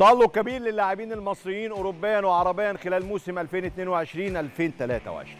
تألق كبير للاعبين المصريين أوروبيا وعربيا خلال موسم 2022 2023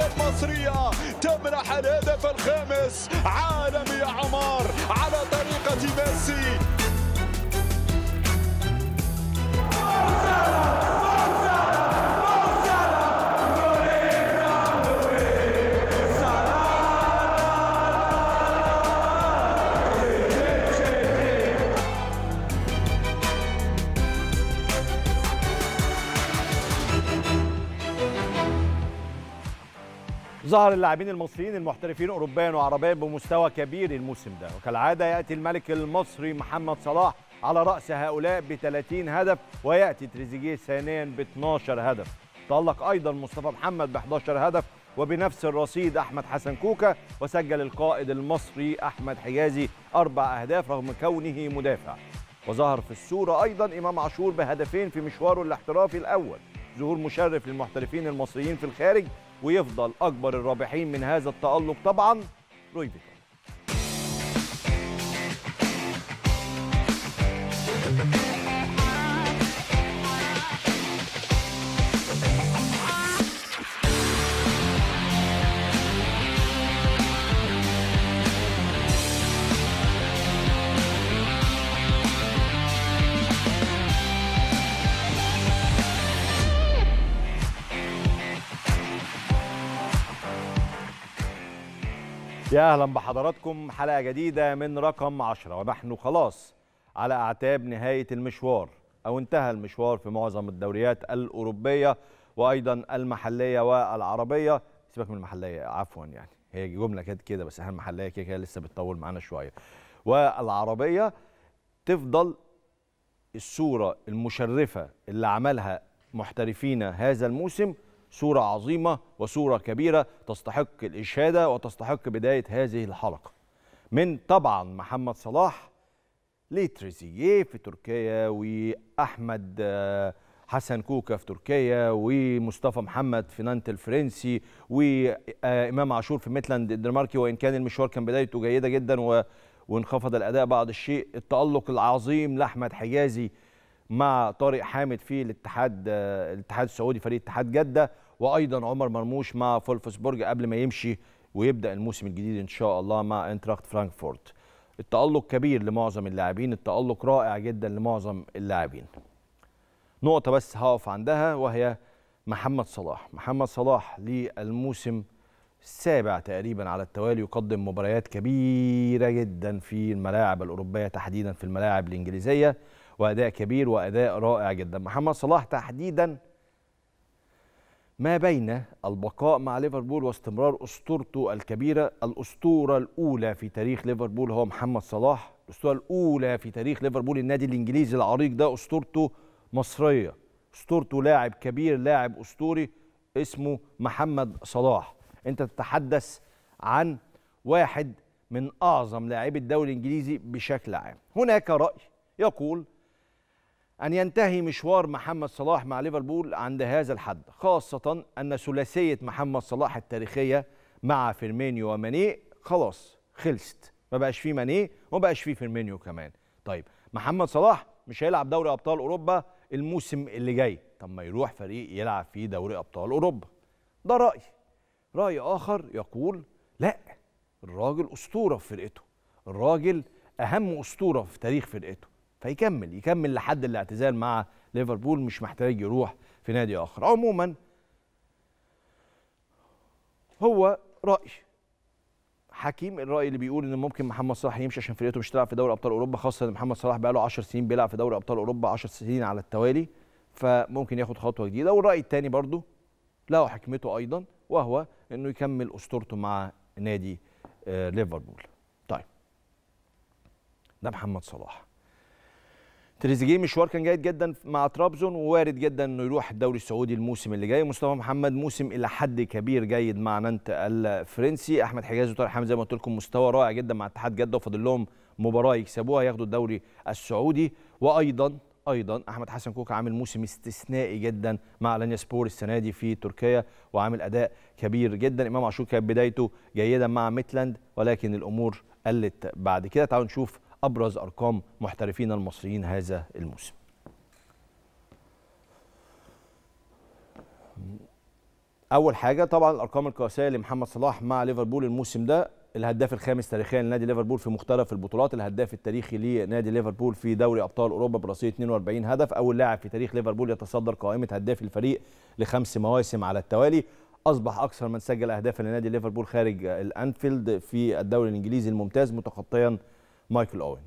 المصرية تمنح الهدف الخامس عالمي يا عمار على طريقة ميسي ظهر اللاعبين المصريين المحترفين اوروبيا وعربيا بمستوى كبير الموسم ده وكالعاده ياتي الملك المصري محمد صلاح على راس هؤلاء ب 30 هدف وياتي تريزيجيه ثانيا ب 12 هدف تالق ايضا مصطفى محمد ب 11 هدف وبنفس الرصيد احمد حسن كوكا وسجل القائد المصري احمد حجازي اربع اهداف رغم كونه مدافع وظهر في الصوره ايضا امام عاشور بهدفين في مشواره الاحترافي الاول ظهور مشرف للمحترفين المصريين في الخارج ويفضل اكبر الرابحين من هذا التالق طبعا روي فيتور يا اهلا بحضراتكم حلقه جديده من رقم 10 ونحن خلاص على اعتاب نهايه المشوار او انتهى المشوار في معظم الدوريات الاوروبيه وايضا المحليه والعربيه سيبك من المحليه عفوا يعني هي جمله كانت كده بس احنا المحليه كده كده لسه بتطول معانا شويه والعربيه تفضل الصوره المشرفه اللي عملها محترفينا هذا الموسم صورة عظيمة وصورة كبيرة تستحق الإشادة وتستحق بداية هذه الحلقة من طبعا محمد صلاح لتريزييه في تركيا وأحمد آه، حسن كوكا في تركيا ومصطفى محمد في نانت الفرنسي وإمام عاشور في ميتلاند الدنماركي وإن كان المشوار كان بدايته جيدة جدا و وانخفض الاداء بعض الشيء التالق العظيم لاحمد حجازي مع طارق حامد في الاتحاد آه، الاتحاد السعودي فريق اتحاد جده وايضا عمر مرموش مع فولفسبورج قبل ما يمشي ويبدا الموسم الجديد ان شاء الله مع انتراخت فرانكفورت التالق كبير لمعظم اللاعبين التالق رائع جدا لمعظم اللاعبين نقطه بس هقف عندها وهي محمد صلاح محمد صلاح للموسم السابع تقريبا على التوالي يقدم مباريات كبيره جدا في الملاعب الاوروبيه تحديدا في الملاعب الانجليزيه واداء كبير واداء رائع جدا محمد صلاح تحديدا ما بين البقاء مع ليفربول واستمرار اسطورته الكبيره الاسطوره الاولى في تاريخ ليفربول هو محمد صلاح الاسطوره الاولى في تاريخ ليفربول النادي الانجليزي العريق ده اسطورته مصريه اسطورته لاعب كبير لاعب اسطوري اسمه محمد صلاح انت تتحدث عن واحد من اعظم لاعبي الدوري الانجليزي بشكل عام هناك راي يقول أن ينتهي مشوار محمد صلاح مع ليفربول عند هذا الحد خاصة أن ثلاثية محمد صلاح التاريخية مع فيرمينيو وماني خلاص خلصت ما بقاش فيه ماني وما بقاش فيه فيرمينيو كمان طيب محمد صلاح مش هيلعب دوري أبطال أوروبا الموسم اللي جاي طب ما يروح فريق يلعب فيه دوري أبطال أوروبا ده رأي رأي آخر يقول لا الراجل أسطورة في فرقته الراجل أهم أسطورة في تاريخ فرقته فيكمل يكمل لحد الاعتزال مع ليفربول مش محتاج يروح في نادي اخر عموما هو راي حكيم الراي اللي بيقول ان ممكن محمد صلاح يمشي عشان فرقته مش تلعب في دوري ابطال اوروبا خاصه ان محمد صلاح بقاله 10 سنين بيلعب في دوري ابطال اوروبا 10 سنين على التوالي فممكن ياخد خطوه جديده والراي الثاني برضه له حكمته ايضا وهو انه يكمل اسطورته مع نادي آه، ليفربول طيب ده محمد صلاح تريزيجيه مشوار كان جيد جدا مع طرابزون ووارد جدا انه يروح الدوري السعودي الموسم اللي جاي مصطفى محمد موسم الى حد كبير جيد مع نانت الفرنسي احمد حجازي وطارق حامد زي ما قلت لكم مستوى رائع جدا مع اتحاد جده وفاضل لهم مباراه يكسبوها ياخدوا الدوري السعودي وايضا ايضا احمد حسن كوكا عامل موسم استثنائي جدا مع لانيا سبور السنه دي في تركيا وعامل اداء كبير جدا امام عاشور كانت بدايته جيده مع ميتلاند ولكن الامور قلت بعد كده تعالوا نشوف أبرز أرقام محترفين المصريين هذا الموسم أول حاجة طبعا الأرقام القياسية لمحمد صلاح مع ليفربول الموسم ده الهداف الخامس تاريخيا لنادي ليفربول في مختلف البطولات الهداف التاريخي لنادي ليفربول في دوري ابطال اوروبا برصيد 42 هدف اول لاعب في تاريخ ليفربول يتصدر قائمه هداف الفريق لخمس مواسم على التوالي اصبح اكثر من سجل اهدافا لنادي ليفربول خارج الانفيلد في الدوري الانجليزي الممتاز متخطيا مايكل اوين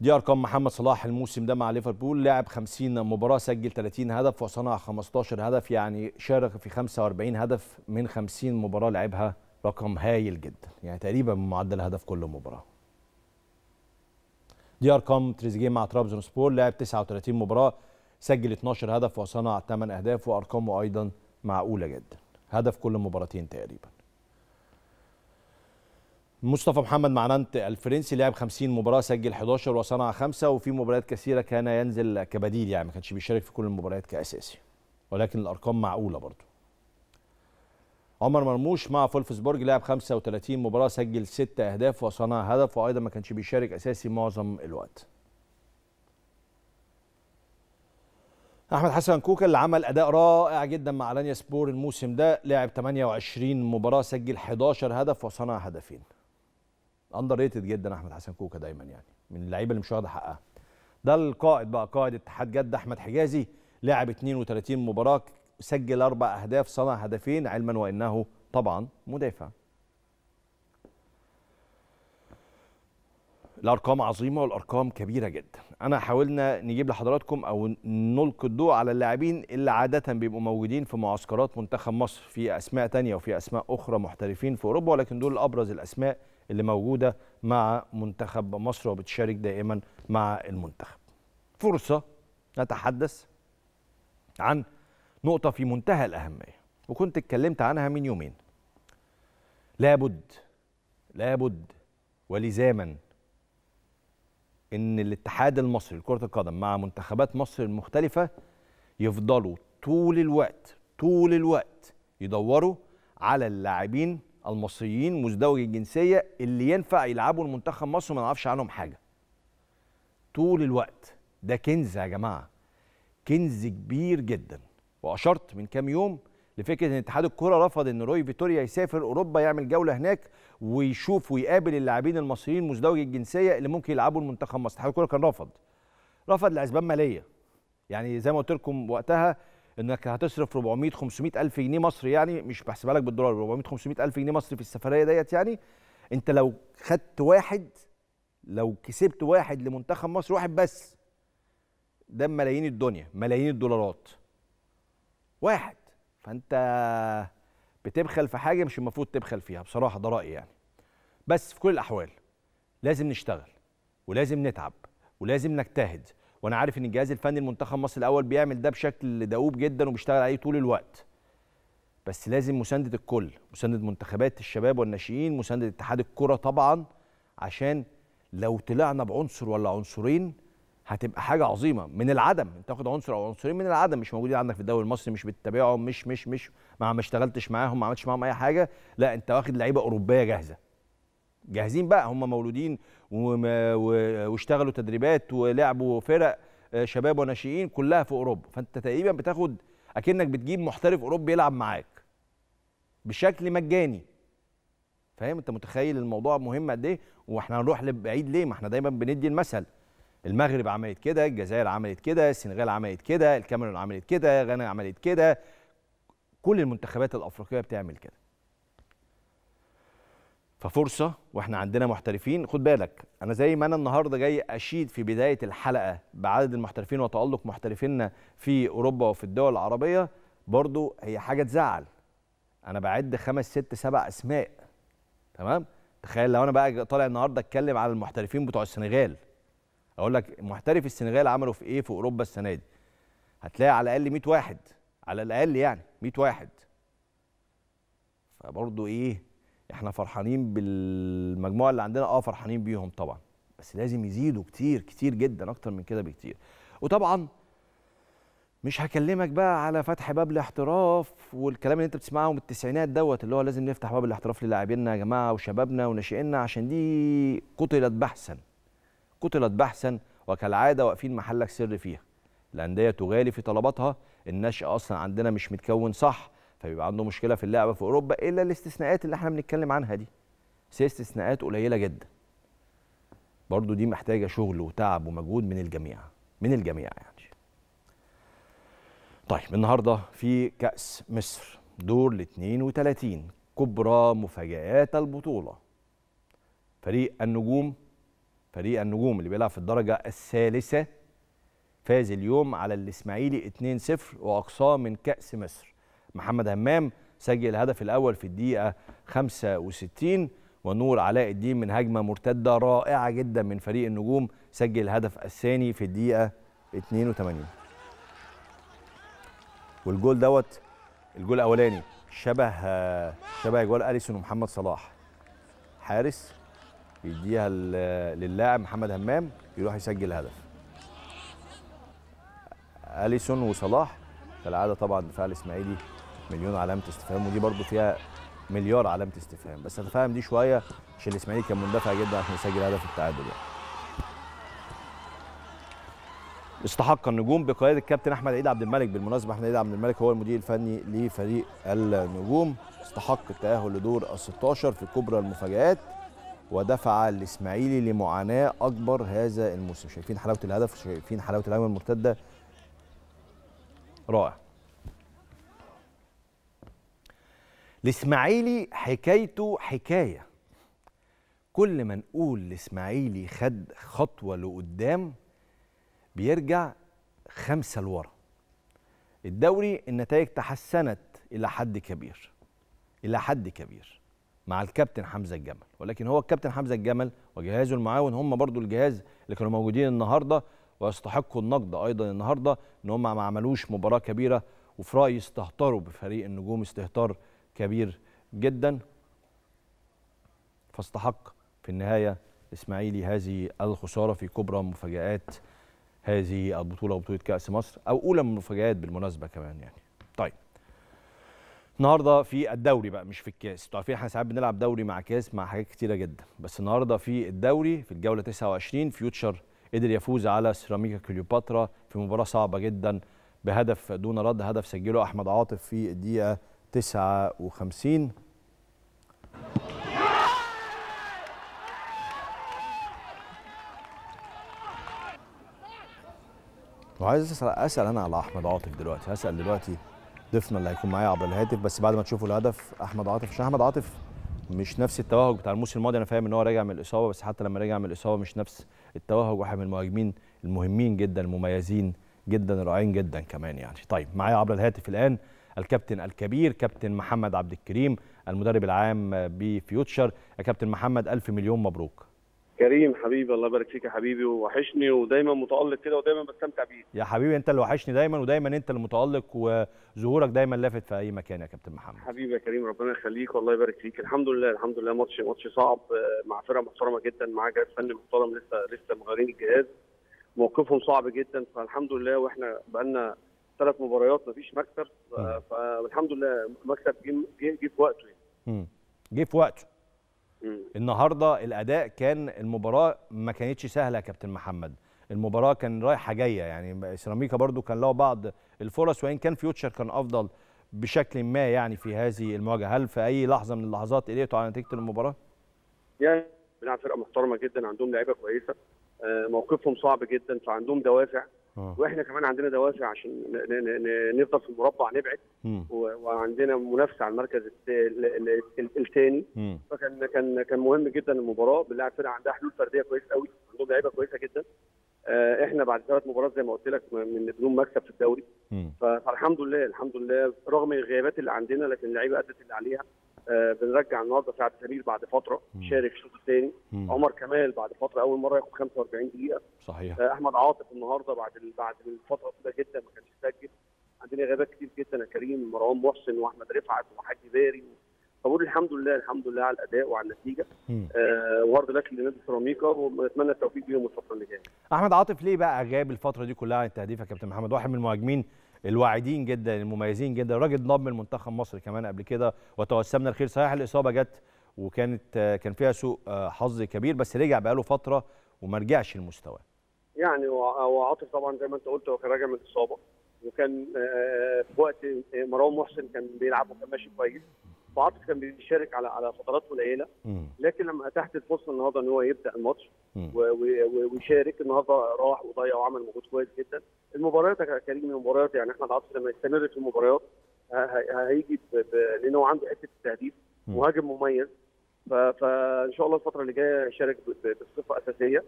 دي ارقام محمد صلاح الموسم ده مع ليفربول لعب 50 مباراه سجل 30 هدف وصنع 15 هدف يعني شارك في 45 هدف من 50 مباراه لعبها رقم هايل جدا يعني تقريبا معدل هدف كل مباراه دي ارقام تريزيجيه مع ترابزون سبور لعب 39 مباراه سجل 12 هدف وصنع 8 اهداف وارقامه ايضا معقوله جدا هدف كل مباراتين تقريبا مصطفى محمد مع نانت الفرنسي لعب 50 مباراه سجل 11 وصنع خمسه وفي مباريات كثيره كان ينزل كبديل يعني ما كانش بيشارك في كل المباريات كاساسي ولكن الارقام معقوله برضه عمر مرموش مع فولفسبورج لعب 35 مباراه سجل 6 اهداف وصنع هدف وايضا ما كانش بيشارك اساسي معظم الوقت احمد حسن كوكا اللي عمل اداء رائع جدا مع لانيا سبور الموسم ده لعب 28 مباراه سجل 11 هدف وصنع هدفين اندر ريتد جدا احمد حسن كوكا دايما يعني من اللعيبه اللي مش واخده حقها ده القائد بقى قائد اتحاد جده احمد حجازي لعب 32 مباراه سجل اربع اهداف صنع هدفين علما وانه طبعا مدافع الارقام عظيمه والارقام كبيره جدا انا حاولنا نجيب لحضراتكم او نلقي الضوء على اللاعبين اللي عاده بيبقوا موجودين في معسكرات منتخب مصر في اسماء تانية وفي اسماء اخرى محترفين في اوروبا ولكن دول ابرز الاسماء اللي موجوده مع منتخب مصر وبتشارك دائما مع المنتخب. فرصه نتحدث عن نقطه في منتهى الاهميه وكنت اتكلمت عنها من يومين. لابد لابد ولزاما ان الاتحاد المصري لكره القدم مع منتخبات مصر المختلفه يفضلوا طول الوقت طول الوقت يدوروا على اللاعبين المصريين مزدوجي الجنسيه اللي ينفع يلعبوا المنتخب مصر وما نعرفش عنهم حاجه طول الوقت ده كنز يا جماعه كنز كبير جدا واشرت من كام يوم لفكره ان اتحاد الكره رفض ان روي فيتوريا يسافر اوروبا يعمل جوله هناك ويشوف ويقابل اللاعبين المصريين مزدوجي الجنسيه اللي ممكن يلعبوا المنتخب مصر اتحاد الكره كان رفض رفض لاسباب ماليه يعني زي ما قلت لكم وقتها انك هتصرف 400 500 الف جنيه مصري يعني مش بحسبها لك بالدولار 400 500 الف جنيه مصري في السفريه ديت يعني انت لو خدت واحد لو كسبت واحد لمنتخب مصر واحد بس ده ملايين الدنيا ملايين الدولارات واحد فانت بتبخل في حاجه مش المفروض تبخل فيها بصراحه ده رايي يعني بس في كل الاحوال لازم نشتغل ولازم نتعب ولازم نجتهد وانا عارف ان الجهاز الفني المنتخب مصر الاول بيعمل ده بشكل دؤوب جدا وبيشتغل عليه طول الوقت بس لازم مسانده الكل مسانده منتخبات الشباب والناشئين مسانده اتحاد الكره طبعا عشان لو طلعنا بعنصر ولا عنصرين هتبقى حاجه عظيمه من العدم انت تاخد عنصر او عنصرين من العدم مش موجودين عندك في الدوري المصري مش بتتابعهم مش مش مش ما ما اشتغلتش معاهم ما عملتش معاهم اي حاجه لا انت واخد لعيبه اوروبيه جاهزه جاهزين بقى هم مولودين واشتغلوا تدريبات ولعبوا فرق آه، شباب وناشئين كلها في اوروبا فانت تقريبا بتاخد اكنك بتجيب محترف اوروبي يلعب معاك بشكل مجاني فاهم انت متخيل الموضوع مهم قد ايه واحنا هنروح لبعيد ليه ما احنا دايما بندي المثل المغرب عملت كده الجزائر عملت كده السنغال عملت كده الكاميرون عملت كده غانا عملت كده كل المنتخبات الافريقيه بتعمل كده ففرصه واحنا عندنا محترفين خد بالك انا زي ما انا النهارده جاي اشيد في بدايه الحلقه بعدد المحترفين وتالق محترفينا في اوروبا وفي الدول العربيه برضو هي حاجه تزعل انا بعد خمس ست سبع اسماء تمام تخيل لو انا بقى طالع النهارده اتكلم على المحترفين بتوع السنغال اقول لك محترف السنغال عملوا في ايه في اوروبا السنه دي هتلاقي على الاقل 100 واحد على الاقل يعني 100 واحد فبرضه ايه احنا فرحانين بالمجموعه اللي عندنا اه فرحانين بيهم طبعا بس لازم يزيدوا كتير كتير جدا اكتر من كده بكتير وطبعا مش هكلمك بقى على فتح باب الاحتراف والكلام اللي انت بتسمعه من التسعينات دوت اللي هو لازم نفتح باب الاحتراف للاعبينا يا جماعه وشبابنا وناشئينا عشان دي قتلت بحثا قتلت بحثا وكالعاده واقفين محلك سر فيها الانديه تغالي في طلباتها النشأ اصلا عندنا مش متكون صح فبيبقى عنده مشكله في اللعبه في اوروبا الا الاستثناءات اللي احنا بنتكلم عنها دي بس هي استثناءات قليله جدا برضو دي محتاجه شغل وتعب ومجهود من الجميع من الجميع يعني طيب النهارده في كاس مصر دور ال 32 كبرى مفاجآت البطوله فريق النجوم فريق النجوم اللي بيلعب في الدرجه الثالثه فاز اليوم على الاسماعيلي 2-0 واقصاه من كاس مصر محمد همام سجل الهدف الاول في الدقيقه 65 ونور علاء الدين من هجمه مرتده رائعه جدا من فريق النجوم سجل الهدف الثاني في الدقيقه 82 والجول دوت الجول الاولاني شبه شبه جول اليسون ومحمد صلاح حارس يديها للاعب محمد همام يروح يسجل الهدف اليسون وصلاح كالعاده طبعا دفاع الاسماعيلي مليون علامه استفهام ودي برضو فيها مليار علامه استفهام بس اتفاهم دي شويه عشان الاسماعيلي كان مندفع جدا عشان يسجل هدف التعادل يعني. استحق النجوم بقياده الكابتن احمد عيد عبد الملك بالمناسبه احمد عيد عبد الملك هو المدير الفني لفريق النجوم استحق التاهل لدور ال 16 في كبرى المفاجات ودفع الاسماعيلي لمعاناه اكبر هذا الموسم شايفين حلاوه الهدف شايفين حلاوه الهجمه المرتده رائع الاسماعيلي حكايته حكايه كل ما نقول الاسماعيلي خد خطوه لقدام بيرجع خمسه لورا الدوري النتائج تحسنت الى حد كبير الى حد كبير مع الكابتن حمزه الجمل ولكن هو الكابتن حمزه الجمل وجهازه المعاون هم برضو الجهاز اللي كانوا موجودين النهارده ويستحقوا النقد ايضا النهارده ان هم ما عملوش مباراه كبيره وفي رايي استهتروا بفريق النجوم استهتار كبير جدا فاستحق في النهايه الاسماعيلي هذه الخساره في كبرى مفاجات هذه البطوله وبطوله كاس مصر او اولى من المفاجات بالمناسبه كمان يعني طيب النهارده في الدوري بقى مش في الكاس انتوا طيب، عارفين احنا ساعات بنلعب دوري مع كاس مع حاجات كتيره جدا بس النهارده في الدوري في الجوله 29 فيوتشر قدر يفوز على سيراميكا كليوباترا في مباراه صعبه جدا بهدف دون رد هدف سجله احمد عاطف في الدقيقه وخمسين وعايز اسال اسال انا على احمد عاطف دلوقتي هسال دلوقتي ضيفنا اللي هيكون معايا عبر الهاتف بس بعد ما تشوفوا الهدف احمد عاطف عشان احمد عاطف مش نفس التوهج بتاع الموسم الماضي انا فاهم ان هو راجع من الاصابه بس حتى لما راجع من الاصابه مش نفس التوهج واحد من المهاجمين المهمين جدا المميزين جدا رائعين جدا كمان يعني طيب معايا عبر الهاتف الان الكابتن الكبير كابتن محمد عبد الكريم المدرب العام بفيوتشر يا كابتن محمد ألف مليون مبروك كريم حبيبي الله يبارك فيك يا حبيبي ووحشني ودايما متالق كده ودايما بستمتع بيك يا حبيبي انت اللي وحشني دايما ودايما انت اللي متالق وظهورك دايما لافت في اي مكان يا كابتن محمد حبيبي يا كريم ربنا يخليك والله يبارك فيك الحمد لله الحمد لله ماتش ماتش صعب آه، مع فرقه محترمه جدا مع جهاز فني محترم لسه لسه مغيرين الجهاز موقفهم صعب جدا فالحمد لله واحنا بقالنا ثلاث مباريات مفيش مكسب فالحمد لله مكسب جه في وقته يعني جه في وقته النهارده الاداء كان المباراه ما كانتش سهله يا كابتن محمد المباراه كان رايحه جايه يعني سيراميكا برضو كان له بعض الفرص وان كان فيوتشر كان افضل بشكل ما يعني في هذه المواجهه هل في اي لحظه من اللحظات قلقتوا على نتيجه المباراه؟ يعني بنلعب فرقه محترمه جدا عندهم لعيبه كويسه آه، موقفهم صعب جدا فعندهم دوافع أوه. واحنا كمان عندنا دوافع عشان نفضل في المربع نبعد وعندنا منافسه على المركز الثاني فكان كان كان مهم جدا المباراه بنلعب فرقه عندها حلول فرديه كويس قوي عندهم لعيبه كويسه جدا آه، احنا بعد ثلاث مباريات زي ما قلت لك من بدون مكسب في الدوري فالحمد لله الحمد لله رغم الغيابات اللي عندنا لكن اللعيبه ادت اللي عليها آه، بنرجع النهارده سعد سمير بعد فتره شارك الشوط الثاني عمر كمال بعد فتره اول مره ياخد 45 دقيقه صحيح آه، احمد عاطف النهارده بعد بعد الفتره طويله جدا ما كانش سجل عندنا غيابات كتير جدا يا كريم مروان محسن واحمد رفعت وحاج باري فبقول الحمد لله الحمد لله على الاداء وعلى النتيجه آه وهارد لك لنادي سيراميكا ونتمنى التوفيق ليهم الفتره اللي جايه. احمد عاطف ليه بقى غاب الفتره دي كلها عن التهديف يا كابتن محمد واحد من المهاجمين الواعدين جدا المميزين جدا الراجل نضم المنتخب مصر كمان قبل كده وتوسمنا الخير صحيح الاصابه جت وكانت كان فيها سوء آه، حظ كبير بس رجع بقاله فتره وما رجعش لمستواه يعني وعاطف طبعا زي ما انت قلت هو كان راجع من اصابه وكان آه، آه، في وقت آه، مروان محسن كان بيلعب وكان ماشي كويس وعاطف كان بيشارك على على فترات قليله لكن لما اتاحت الفرصه النهارده ان هو يبدا الماتش ويشارك النهارده راح وضيع وعمل مجهود كويس جدا المباريات يا كريم المباريات يعني احمد عاطف لما يستمر في المباريات هيجي لان هو عنده حته التهديف مهاجم مميز فان شاء الله الفتره اللي جايه هيشارك بصفه اساسيه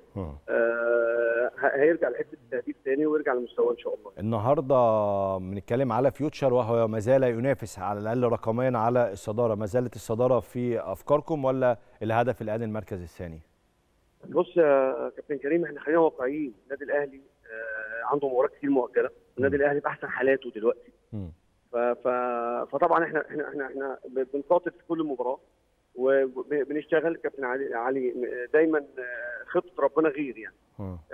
آه هيرجع لحته التهديد تاني ويرجع لمستواه ان شاء الله النهارده بنتكلم على فيوتشر وهو ما زال ينافس على الاقل رقميا على الصداره ما زالت الصداره في افكاركم ولا الهدف الان المركز الثاني؟ بص يا كابتن كريم احنا خلينا واقعيين النادي الاهلي آه عنده مباريات كتير مؤجله النادي الاهلي باحسن حالاته دلوقتي ف... فطبعا احنا احنا احنا احنا بنخاطب في كل مباراه وبنشتغل كابتن علي, علي دايما آه، خطه ربنا غير يعني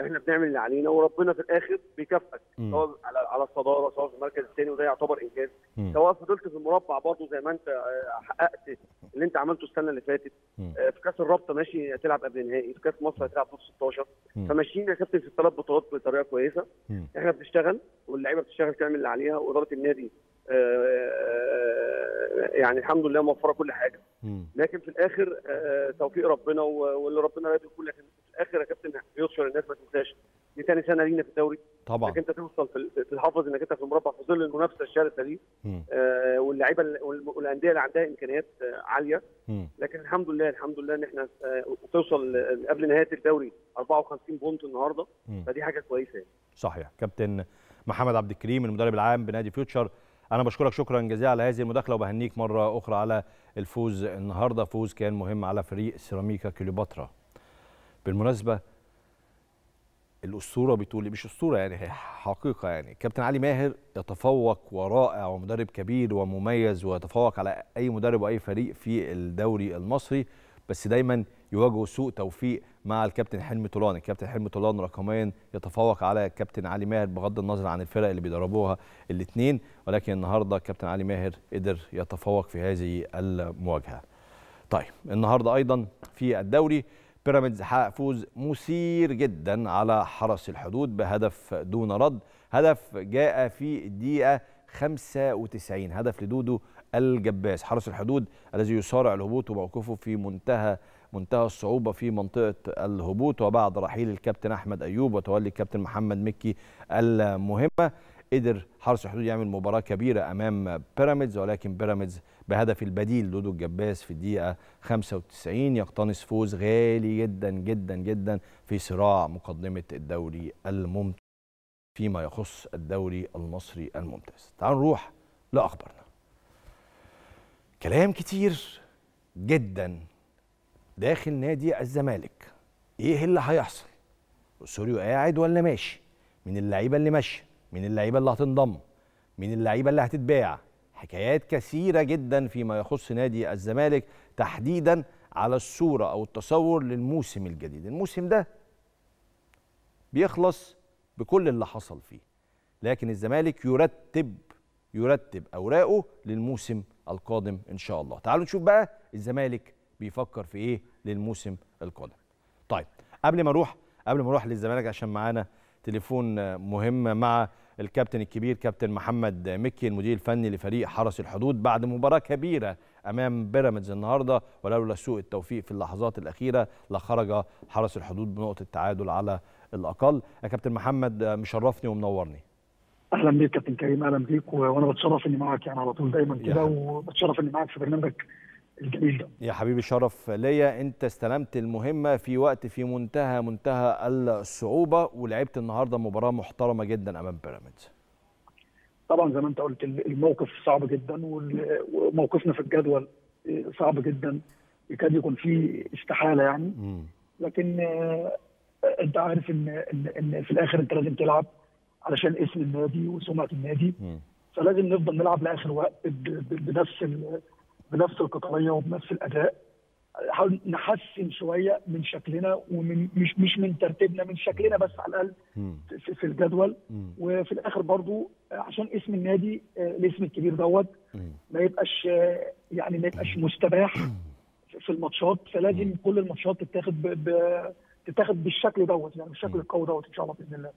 احنا بنعمل اللي علينا وربنا في الاخر بيكافئك سواء على على الصداره سواء في المركز الثاني وده يعتبر انجاز سواء فضلت في المربع برضه زي ما انت آه، حققت اللي انت عملته السنه اللي فاتت آه، في كاس الرابطه ماشي هتلعب قبل النهائي في كاس مصر هتلعب دور 16 فماشيين يا كابتن في الثلاث بطولات بطريقه كويسه احنا بنشتغل واللعيبه بتشتغل تعمل اللي عليها واداره النادي آه، آه، يعني الحمد لله موفره كل حاجه لكن في الاخر آه، توفيق ربنا واللي ربنا لا يكون لكن في الاخر يا كابتن يسر الناس ما تنساش دي ثاني سنه لينا في الدوري طبعا انك انت توصل في تحافظ انك انت في المربع في ظل المنافسه الشرسه دي واللعيبه والانديه اللي عندها امكانيات عاليه لكن الحمد لله الحمد لله ان احنا توصل قبل نهايه الدوري 54 بونت النهارده فدي حاجه كويسه يعني. صحيح كابتن محمد عبد الكريم المدرب العام بنادي فيوتشر انا بشكرك شكرا جزيلا على هذه المداخله وبهنيك مره اخرى على الفوز النهارده فوز كان مهم على فريق سيراميكا كليوباترا بالمناسبه الاسطوره بتقول مش اسطوره يعني هي حقيقه يعني كابتن علي ماهر يتفوق ورائع ومدرب كبير ومميز ويتفوق على اي مدرب واي فريق في الدوري المصري بس دايما يواجهوا سوء توفيق مع الكابتن حلمي طولان الكابتن حلمي طولان رقميا يتفوق على الكابتن علي ماهر بغض النظر عن الفرق اللي بيدربوها الاثنين ولكن النهارده الكابتن علي ماهر قدر يتفوق في هذه المواجهه طيب النهارده ايضا في الدوري بيراميدز حقق فوز مثير جدا على حرس الحدود بهدف دون رد هدف جاء في الدقيقه 95 هدف لدودو الجباس حرس الحدود الذي يصارع الهبوط وموقفه في منتهى منتهى الصعوبة في منطقة الهبوط وبعد رحيل الكابتن أحمد أيوب وتولي الكابتن محمد مكي المهمة قدر حرس الحدود يعمل مباراة كبيرة أمام بيراميدز ولكن بيراميدز بهدف البديل دودو الجباس في الدقيقة 95 يقتنص فوز غالي جدا جدا جدا في صراع مقدمة الدوري الممتاز فيما يخص الدوري المصري الممتاز تعالوا نروح لأخبارنا كلام كتير جدا داخل نادي الزمالك ايه اللي هيحصل سوريو قاعد ولا ماشي من اللعيبه اللي ماشيه من اللعيبه اللي هتنضم من اللعيبه اللي هتتباع حكايات كثيره جدا فيما يخص نادي الزمالك تحديدا على الصوره او التصور للموسم الجديد الموسم ده بيخلص بكل اللي حصل فيه لكن الزمالك يرتب يرتب اوراقه للموسم القادم ان شاء الله تعالوا نشوف بقى الزمالك بيفكر في ايه للموسم القادم طيب قبل ما اروح قبل ما اروح للزمالك عشان معانا تليفون مهم مع الكابتن الكبير كابتن محمد مكي المدير الفني لفريق حرس الحدود بعد مباراه كبيره امام بيراميدز النهارده ولولا سوء التوفيق في اللحظات الاخيره لخرج حرس الحدود بنقطه تعادل على الاقل يا كابتن محمد مشرفني ومنورني اهلا بيك كابتن كريم اهلا بيك وانا بتشرف اني معاك يعني على طول دايما كده وبتشرف اني معاك في برنامجك الجميل ده يا حبيبي شرف ليا انت استلمت المهمه في وقت في منتهى منتهى الصعوبه ولعبت النهارده مباراه محترمه جدا امام بيراميدز طبعا زي ما انت قلت الموقف صعب جدا وموقفنا في الجدول صعب جدا يكاد يكون فيه استحاله يعني لكن آه، انت عارف ان ان في الاخر انت لازم تلعب علشان اسم النادي وسمعه النادي فلازم نفضل نلعب لاخر وقت بنفس بنفس القطريه وبنفس الاداء نحاول نحسن شويه من شكلنا ومن مش مش من ترتيبنا من شكلنا بس على الاقل في, في الجدول وفي الاخر برضو عشان اسم النادي آه، الاسم الكبير دوت ما يبقاش آه، يعني ما يبقاش مستباح في الماتشات فلازم كل الماتشات تتاخد تتاخد بالشكل دوت يعني بالشكل القوي دوت ان شاء الله باذن الله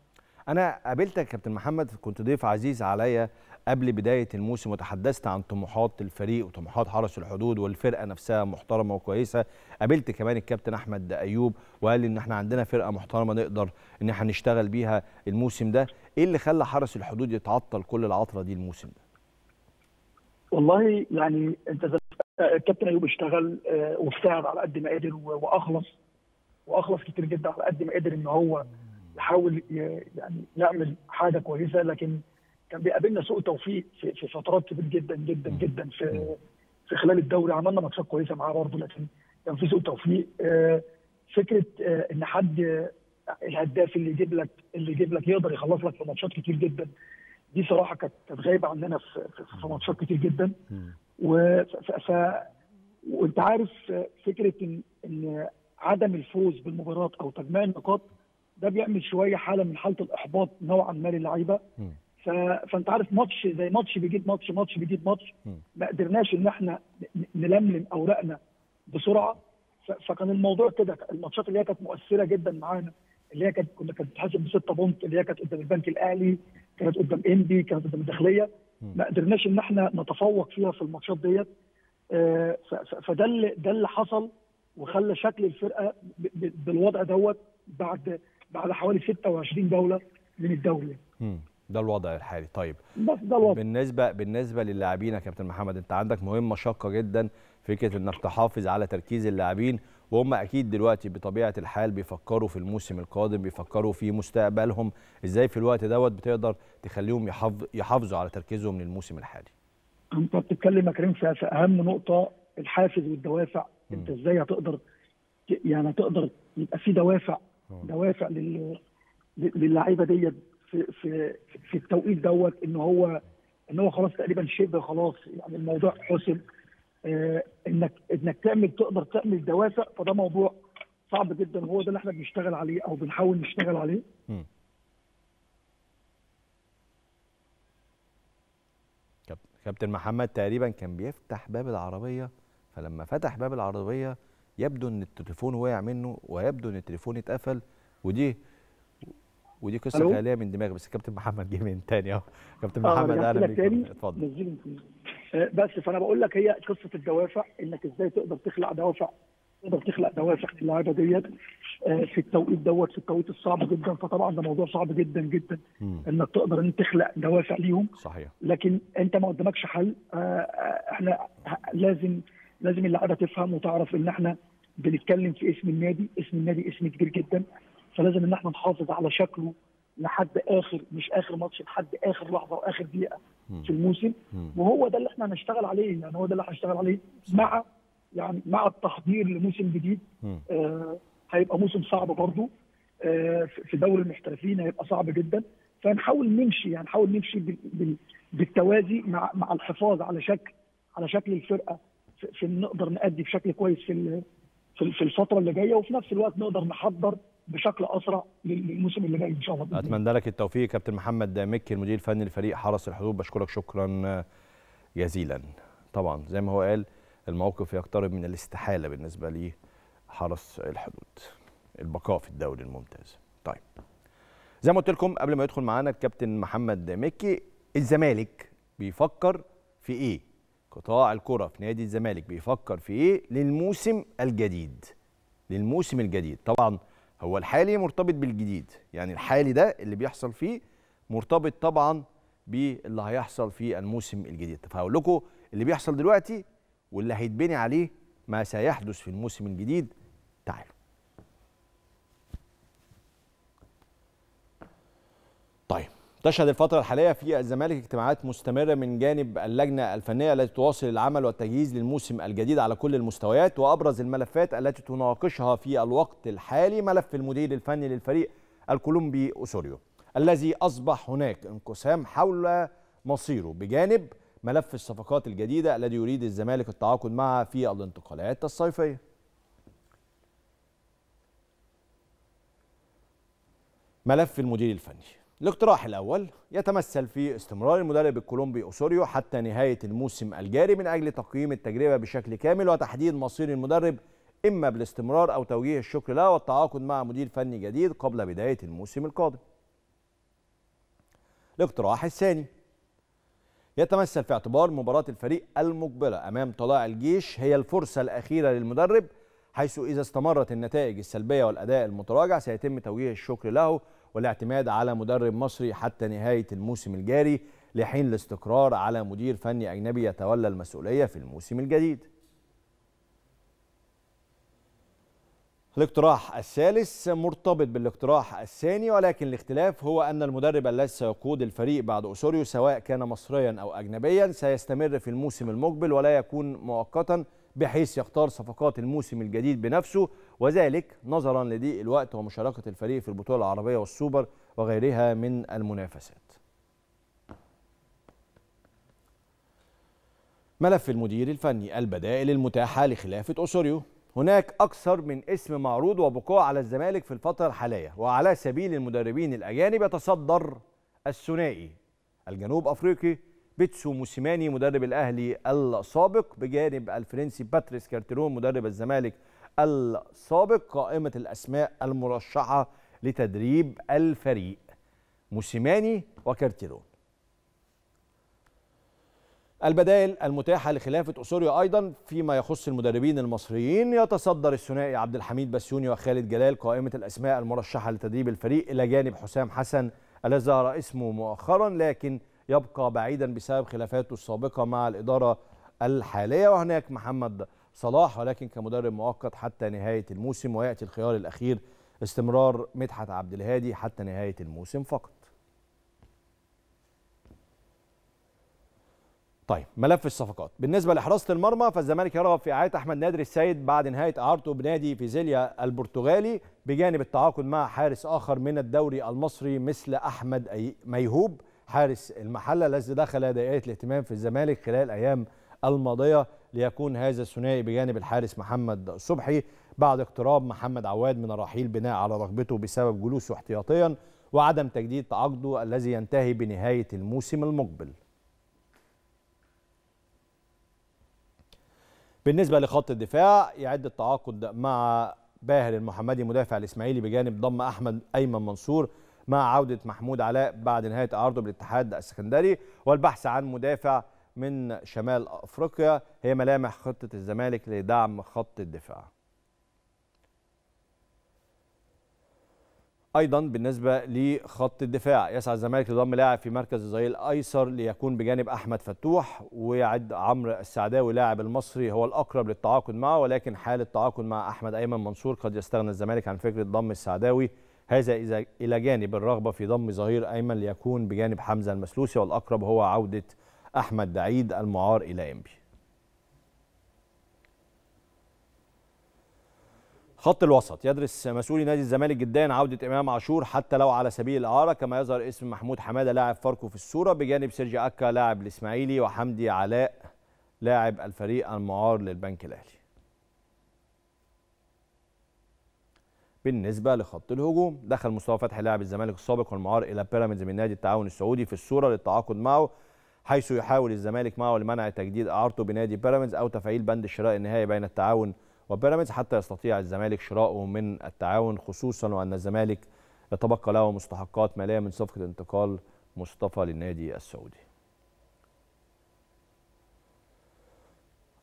انا قابلتك كابتن محمد كنت ضيف عزيز عليا قبل بدايه الموسم وتحدثت عن طموحات الفريق وطموحات حرس الحدود والفرقه نفسها محترمه وكويسه قابلت كمان الكابتن احمد ايوب وقال لي ان احنا عندنا فرقه محترمه نقدر ان احنا نشتغل بيها الموسم ده ايه اللي خلى حرس الحدود يتعطل كل العطله دي الموسم ده والله يعني انت الكابتن ايوب اشتغل آه، واجتهد على قد ما قدر واخلص واخلص كتير جدا على قد ما قدر ان هو يحاول يعني يعمل حاجه كويسه لكن كان بيقابلنا سوء توفيق في, في فترات كبيره جدا جدا جدا في في خلال الدوري عملنا ماتشات كويسه معاه برضه لكن كان في سوء توفيق آه، فكره آه، ان حد آه، الهداف اللي يجيب لك اللي يجيب لك يقدر يخلص لك في ماتشات كتير جدا دي صراحه كانت غايبه عندنا في, في ماتشات كتير جدا و وانت عارف فكره ان ان عدم الفوز بالمباراه او تجميع النقاط ده بيعمل شويه حاله من حاله الاحباط نوعا ما للعيبه ف... فانت عارف ماتش زي ماتش بيجيب ماتش ماتش بيجيب ماتش ما قدرناش ان احنا نلملم اوراقنا بسرعه ف... فكان الموضوع كده الماتشات اللي هي كانت مؤثره جدا معانا اللي هي كانت كنا كانت بتحاسب بسته بونت اللي هي كانت قدام البنك الاهلي كانت قدام انبي كانت قدام الداخليه ما قدرناش ان احنا نتفوق فيها في الماتشات ديت آه ف... فده اللي ده اللي حصل وخلى شكل الفرقه ب... ب... بالوضع دوت بعد بعد حوالي 26 جوله من الدوري امم ده الوضع الحالي طيب بس ده الوضع بالنسبه بالنسبه للاعبين يا كابتن محمد انت عندك مهمه شاقه جدا فكره انك تحافظ على تركيز اللاعبين وهم اكيد دلوقتي بطبيعه الحال بيفكروا في الموسم القادم بيفكروا في مستقبلهم ازاي في الوقت دوت بتقدر تخليهم يحافظوا على تركيزهم للموسم الحالي انت بتتكلم يا كريم في اهم نقطه الحافز والدوافع م. انت ازاي هتقدر يعني تقدر يبقى في دوافع آه. دوافع لل للعيبه ديت في في في التوقيت دوت ان هو ان هو خلاص تقريبا شبه خلاص يعني الموضوع حسم آه، انك انك تعمل تقدر تعمل دوافع فده موضوع صعب جدا وهو ده اللي احنا بنشتغل عليه او بنحاول نشتغل عليه كابتن محمد تقريبا كان بيفتح باب العربيه فلما فتح باب العربيه يبدو ان التليفون وقع منه ويبدو ان التليفون اتقفل ودي ودي قصه خياليه من دماغي بس كابتن محمد جه من تاني اهو كابتن آه، محمد اهلا بيك اتفضل آه، بس فانا بقول لك هي قصه الدوافع انك ازاي تقدر تخلق دوافع تقدر تخلق دوافع اللعيبه ديت آه، في التوقيت دوت في التوقيت الصعب جدا فطبعا ده موضوع صعب جدا جدا مم. انك تقدر ان تخلق دوافع ليهم صحيح لكن انت ما قدامكش حل احنا لازم لازم اللعيبه تفهم وتعرف ان احنا بنتكلم في اسم النادي، اسم النادي اسم كبير جدا فلازم ان احنا نحافظ على شكله لحد اخر مش اخر ماتش لحد اخر لحظه واخر دقيقه في الموسم وهو ده اللي احنا هنشتغل عليه يعني هو ده اللي هنشتغل عليه مع يعني مع التحضير لموسم جديد آه هيبقى موسم صعب برضه آه في دوري المحترفين هيبقى صعب جدا فنحاول نمشي يعني نحاول نمشي بالتوازي مع مع الحفاظ على شكل على شكل الفرقه في نقدر نأدي بشكل كويس في في الفتره اللي جايه وفي نفس الوقت نقدر نحضر بشكل اسرع للموسم اللي جاي ان شاء الله اتمنى لك التوفيق كابتن محمد مكي المدير الفني لفريق حرس الحدود بشكرك شكرا جزيلا طبعا زي ما هو قال الموقف يقترب من الاستحاله بالنسبه لي حرس الحدود البقاء في الدوري الممتاز طيب زي ما قلت لكم قبل ما يدخل معانا الكابتن محمد مكي الزمالك بيفكر في ايه قطاع الكرة في نادي الزمالك بيفكر في إيه للموسم الجديد للموسم الجديد طبعا هو الحالي مرتبط بالجديد يعني الحالي ده اللي بيحصل فيه مرتبط طبعا باللي هيحصل في الموسم الجديد فهقول لكم اللي بيحصل دلوقتي واللي هيتبني عليه ما سيحدث في الموسم الجديد تعالوا تشهد الفترة الحالية في الزمالك اجتماعات مستمرة من جانب اللجنة الفنية التي تواصل العمل والتجهيز للموسم الجديد على كل المستويات وأبرز الملفات التي تناقشها في الوقت الحالي ملف المدير الفني للفريق الكولومبي أوسوريو الذي أصبح هناك انقسام حول مصيره بجانب ملف الصفقات الجديدة الذي يريد الزمالك التعاقد معها في الانتقالات الصيفية ملف المدير الفني الاقتراح الأول يتمثل في استمرار المدرب الكولومبي أوسوريو حتى نهاية الموسم الجاري من أجل تقييم التجربة بشكل كامل وتحديد مصير المدرب إما بالاستمرار أو توجيه الشكر له والتعاقد مع مدير فني جديد قبل بداية الموسم القادم. الاقتراح الثاني يتمثل في اعتبار مباراة الفريق المقبلة أمام طلاع الجيش هي الفرصة الأخيرة للمدرب حيث إذا استمرت النتائج السلبية والأداء المتراجع سيتم توجيه الشكر له والاعتماد على مدرب مصري حتى نهاية الموسم الجاري لحين الاستقرار على مدير فني أجنبي يتولى المسؤولية في الموسم الجديد الاقتراح الثالث مرتبط بالاقتراح الثاني ولكن الاختلاف هو أن المدرب الذي سيقود الفريق بعد أسوريو سواء كان مصريا أو أجنبيا سيستمر في الموسم المقبل ولا يكون مؤقتا بحيث يختار صفقات الموسم الجديد بنفسه وذلك نظرا لضيق الوقت ومشاركة الفريق في البطولة العربية والسوبر وغيرها من المنافسات ملف المدير الفني البدائل المتاحة لخلافة اسوريو هناك أكثر من اسم معروض وبقوع على الزمالك في الفترة الحالية وعلى سبيل المدربين الأجانب يتصدر الثنائي الجنوب أفريقي بيتسو موسيماني مدرب الأهلي السابق بجانب الفرنسي باتريس كارتيرون مدرب الزمالك السابق قائمة الأسماء المرشحة لتدريب الفريق موسيماني وكارتيرون البدائل المتاحة لخلافة أسوريا أيضا فيما يخص المدربين المصريين يتصدر الثنائي عبد الحميد بسيوني وخالد جلال قائمة الأسماء المرشحة لتدريب الفريق إلى جانب حسام حسن الذي ظهر اسمه مؤخرا لكن يبقى بعيدا بسبب خلافاته السابقة مع الإدارة الحالية وهناك محمد صلاح ولكن كمدرب مؤقت حتى نهايه الموسم وياتي الخيار الاخير استمرار مدحت عبد الهادي حتى نهايه الموسم فقط. طيب ملف الصفقات بالنسبه لحراسه المرمى فالزمالك يرغب في اعاده احمد نادر السيد بعد نهايه اعارته بنادي فيزيليا البرتغالي بجانب التعاقد مع حارس اخر من الدوري المصري مثل احمد ميهوب حارس المحله الذي دخل دائره الاهتمام في الزمالك خلال الايام الماضيه ليكون هذا الثنائي بجانب الحارس محمد صبحي بعد اقتراب محمد عواد من الرحيل بناء على رغبته بسبب جلوسه احتياطيا وعدم تجديد تعاقده الذي ينتهي بنهاية الموسم المقبل بالنسبة لخط الدفاع يعد التعاقد مع باهر المحمدي مدافع الإسماعيلي بجانب ضم أحمد أيمن منصور مع عودة محمود علاء بعد نهاية عرضه بالاتحاد السكندري والبحث عن مدافع من شمال افريقيا هي ملامح خطه الزمالك لدعم خط الدفاع. ايضا بالنسبه لخط الدفاع يسعى الزمالك لضم لاعب في مركز الظهير الايسر ليكون بجانب احمد فتوح ويعد عمرو السعداوي لاعب المصري هو الاقرب للتعاقد معه ولكن حال التعاقد مع احمد ايمن منصور قد يستغنى الزمالك عن فكره ضم السعداوي هذا اذا الى جانب الرغبه في ضم ظهير ايمن ليكون بجانب حمزه المسلوسي والاقرب هو عوده أحمد دعيد المعار إلى إنبي خط الوسط يدرس مسؤولي نادي الزمالك جدا عوده امام عاشور حتى لو على سبيل الاعاره كما يظهر اسم محمود حماده لاعب فاركو في الصوره بجانب سيرجي اكا لاعب الاسماعيلي وحمدي علاء لاعب الفريق المعار للبنك الاهلي. بالنسبه لخط الهجوم دخل مصطفى فتحي لاعب الزمالك السابق والمعار الى بيراميدز من نادي التعاون السعودي في الصوره للتعاقد معه حيث يحاول الزمالك معه لمنع تجديد اعارته بنادي بيراميدز او تفعيل بند الشراء النهائي بين التعاون وبيراميدز حتى يستطيع الزمالك شراؤه من التعاون خصوصا وان الزمالك يتبقى له مستحقات ماليه من صفقه انتقال مصطفى للنادي السعودي.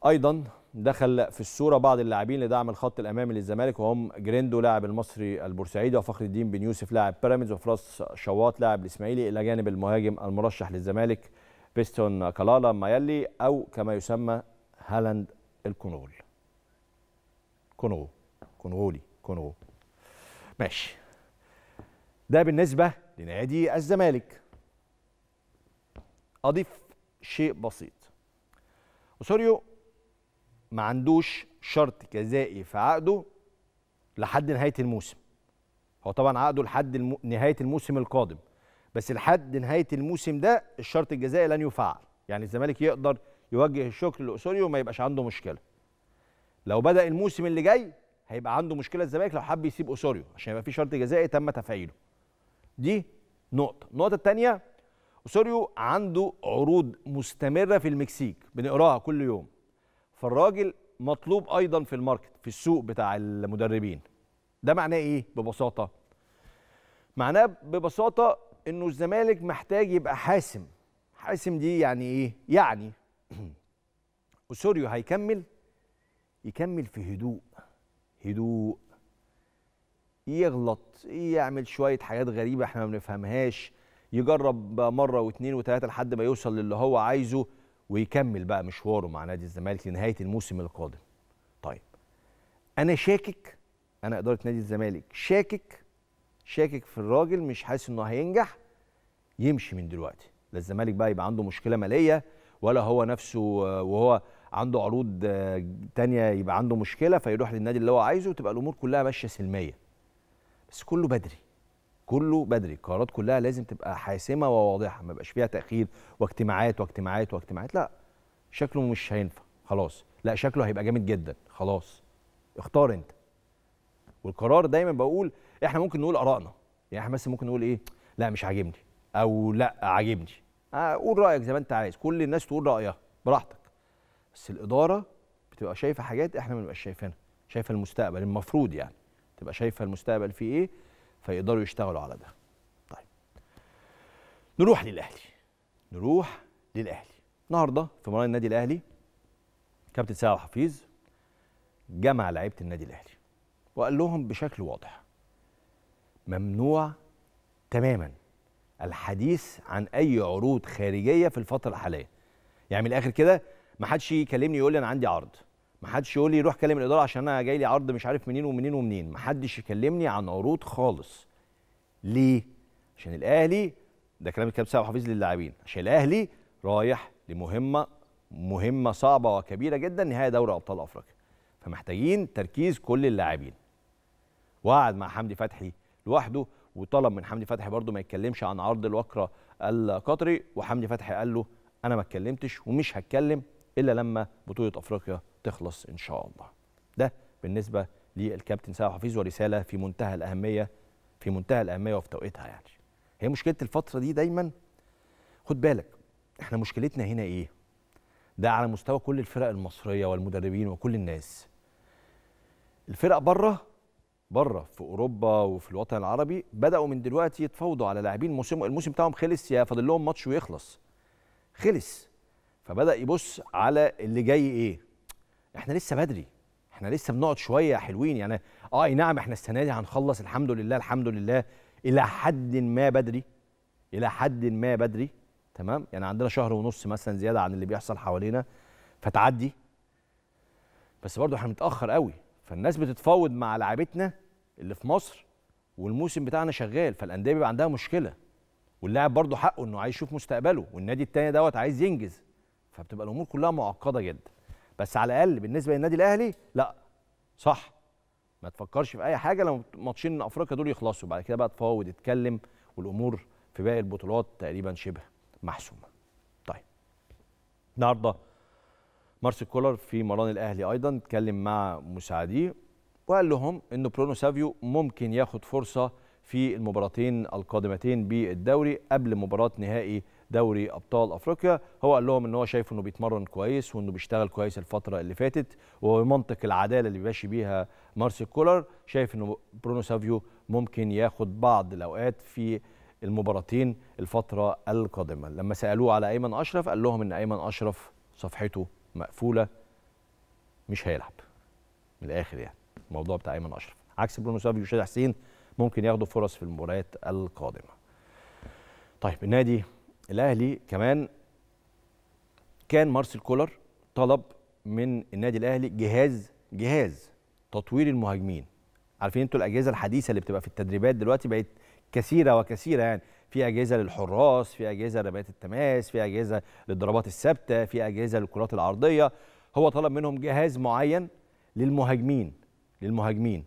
ايضا دخل في الصوره بعض اللاعبين لدعم الخط الامامي للزمالك وهم جريندو لاعب المصري البورسعيدي وفخر الدين بن يوسف لاعب بيراميدز وفراس شواط لاعب الاسماعيلي الى جانب المهاجم المرشح للزمالك بيستون كالالا مايلي أو كما يسمى هالاند الكونغول كونغو كونغولي كونغو ماشي ده بالنسبة لنادي الزمالك أضيف شيء بسيط أوسوريو ما عندوش شرط جزائي في عقده لحد نهاية الموسم هو طبعا عقده لحد نهاية الموسم القادم بس لحد نهايه الموسم ده الشرط الجزائي لن يفعل يعني الزمالك يقدر يوجه الشكر لاسوريو وما يبقاش عنده مشكله لو بدا الموسم اللي جاي هيبقى عنده مشكله الزمالك لو حب يسيب اسوريو عشان يبقى في شرط جزائي تم تفعيله دي نقطه النقطه الثانيه اسوريو عنده عروض مستمره في المكسيك بنقراها كل يوم فالراجل مطلوب ايضا في الماركت في السوق بتاع المدربين ده معناه ايه ببساطه معناه ببساطه انه الزمالك محتاج يبقى حاسم حاسم دي يعني ايه يعني اسوريو هيكمل يكمل في هدوء هدوء يغلط يعمل شويه حاجات غريبه احنا ما بنفهمهاش يجرب مره واثنين وثلاثه لحد ما يوصل للي هو عايزه ويكمل بقى مشواره مع نادي الزمالك لنهايه الموسم القادم. طيب انا شاكك انا اداره نادي الزمالك شاكك شاكك في الراجل مش حاسس انه هينجح يمشي من دلوقتي لا الزمالك بقى يبقى عنده مشكله ماليه ولا هو نفسه وهو عنده عروض آه، تانية يبقى عنده مشكله فيروح للنادي اللي هو عايزه وتبقى الامور كلها ماشيه سلميه بس كله بدري كله بدري القرارات كلها لازم تبقى حاسمه وواضحه ما يبقاش فيها تاخير واجتماعات واجتماعات واجتماعات لا شكله مش هينفع خلاص لا شكله هيبقى جامد جدا خلاص اختار انت والقرار دايما بقول احنا ممكن نقول ارائنا يعني احنا بس ممكن نقول ايه لا مش عاجبني او لا عاجبني آه، قول رايك زي ما انت عايز كل الناس تقول رايها براحتك بس الاداره بتبقى شايفه حاجات احنا ما بنبقاش شايفينها شايفه المستقبل المفروض يعني تبقى شايفه المستقبل فيه ايه فيقدروا يشتغلوا على ده طيب نروح للاهلي نروح للاهلي النهارده في مباراه النادي الاهلي كابتن سعد حفيظ جمع لعيبه النادي الاهلي وقال لهم بشكل واضح ممنوع تماما الحديث عن اي عروض خارجيه في الفتره الحاليه يعني من الاخر كده ما حدش يكلمني يقول لي انا عندي عرض ما حدش يقول لي روح كلم الاداره عشان انا جاي لي عرض مش عارف منين ومنين ومنين ما حدش يكلمني عن عروض خالص ليه عشان الاهلي ده كلام الكابتن سعد حفيظ للاعبين عشان الاهلي رايح لمهمه مهمه صعبه وكبيره جدا نهايه دوري ابطال افريقيا فمحتاجين تركيز كل اللاعبين وقعد مع حمدي فتحي لوحده وطلب من حمدي فتحي برضه ما يتكلمش عن عرض الوكره القطري وحمدي فتحي قال له انا ما اتكلمتش ومش هتكلم الا لما بطوله افريقيا تخلص ان شاء الله ده بالنسبه للكابتن سامح حفيظ ورساله في منتهى الاهميه في منتهى الاهميه وفي توقيتها يعني هي مشكله الفتره دي دايما خد بالك احنا مشكلتنا هنا ايه ده على مستوى كل الفرق المصريه والمدربين وكل الناس الفرق بره بره في اوروبا وفي الوطن العربي بداوا من دلوقتي يتفاوضوا على لاعبين الموسم الموسم بتاعهم خلص يا فاضل لهم ماتش ويخلص خلص فبدا يبص على اللي جاي ايه احنا لسه بدري احنا لسه بنقعد شويه حلوين يعني اه اي نعم احنا السنه دي هنخلص الحمد لله الحمد لله الى حد ما بدري الى حد ما بدري تمام يعني عندنا شهر ونص مثلا زياده عن اللي بيحصل حوالينا فتعدي بس برضه احنا متاخر قوي فالناس بتتفاوض مع لعيبتنا اللي في مصر والموسم بتاعنا شغال فالانديه بيبقى عندها مشكله واللاعب برضه حقه انه عايز يشوف مستقبله والنادي التاني دوت عايز ينجز فبتبقى الامور كلها معقده جدا بس على الاقل بالنسبه للنادي الاهلي لا صح ما تفكرش في اي حاجه لما ماتشين افريقيا دول يخلصوا بعد كده بقى تفاوض اتكلم والامور في باقي البطولات تقريبا شبه محسومه طيب النهارده مارسيل كولر في مران الاهلي ايضا اتكلم مع مساعديه وقال لهم أن برونو سافيو ممكن ياخد فرصة في المباراتين القادمتين بالدوري قبل مباراة نهائي دوري ابطال افريقيا هو قال لهم ان هو شايف انه بيتمرن كويس وانه بيشتغل كويس الفتره اللي فاتت ومنطق العداله اللي بيمشي بيها مارسيل كولر شايف انه برونو سافيو ممكن ياخد بعض الاوقات في المباراتين الفتره القادمه لما سالوه على ايمن اشرف قال لهم ان ايمن اشرف صفحته مقفوله مش هيلعب من الاخر يعني الموضوع بتاع ايمن اشرف عكس برونو سافيو وشادي حسين ممكن ياخدوا فرص في المباريات القادمه طيب النادي الاهلي كمان كان مارسيل كولر طلب من النادي الاهلي جهاز جهاز تطوير المهاجمين عارفين انتوا الاجهزه الحديثه اللي بتبقى في التدريبات دلوقتي بقت كثيره وكثيره يعني في اجهزه للحراس في اجهزه لربات التماس في اجهزه للضربات الثابته في اجهزه للكرات العرضيه هو طلب منهم جهاز معين للمهاجمين للمهاجمين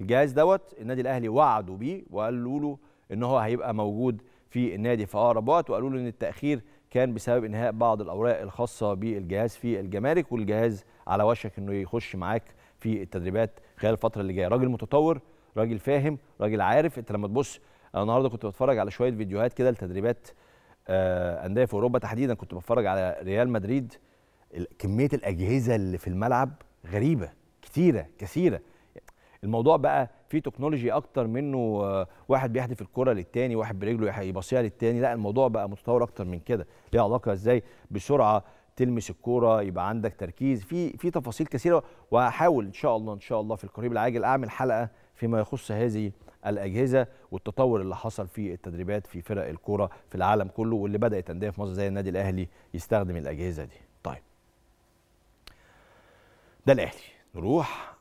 الجهاز دوت النادي الاهلي وعدوا بيه وقالوا له ان هو هيبقى موجود في النادي في اقرب وقت وقالوا له ان التاخير كان بسبب انهاء بعض الاوراق الخاصه بالجهاز في الجمارك والجهاز على وشك انه يخش معاك في التدريبات خلال الفتره اللي جايه راجل متطور راجل فاهم راجل عارف انت لما تبص انا النهارده كنت بتفرج على شويه فيديوهات كده لتدريبات آه انديه في اوروبا تحديدا كنت بتفرج على ريال مدريد كميه الاجهزه اللي في الملعب غريبه كثيره كثيره الموضوع بقى فيه تكنولوجي اكتر منه آه، واحد بيحدف الكره للتاني واحد برجله يبصيها للتاني لا الموضوع بقى متطور اكتر من كده ليه علاقه ازاي بسرعه تلمس الكوره يبقى عندك تركيز في في تفاصيل كثيره وهحاول ان شاء الله ان شاء الله في القريب العاجل اعمل حلقه فيما يخص هذه الاجهزه والتطور اللي حصل في التدريبات في فرق الكوره في العالم كله واللي بدات انديه في مصر زي النادي الاهلي يستخدم الاجهزه دي طيب ده الاهلي نروح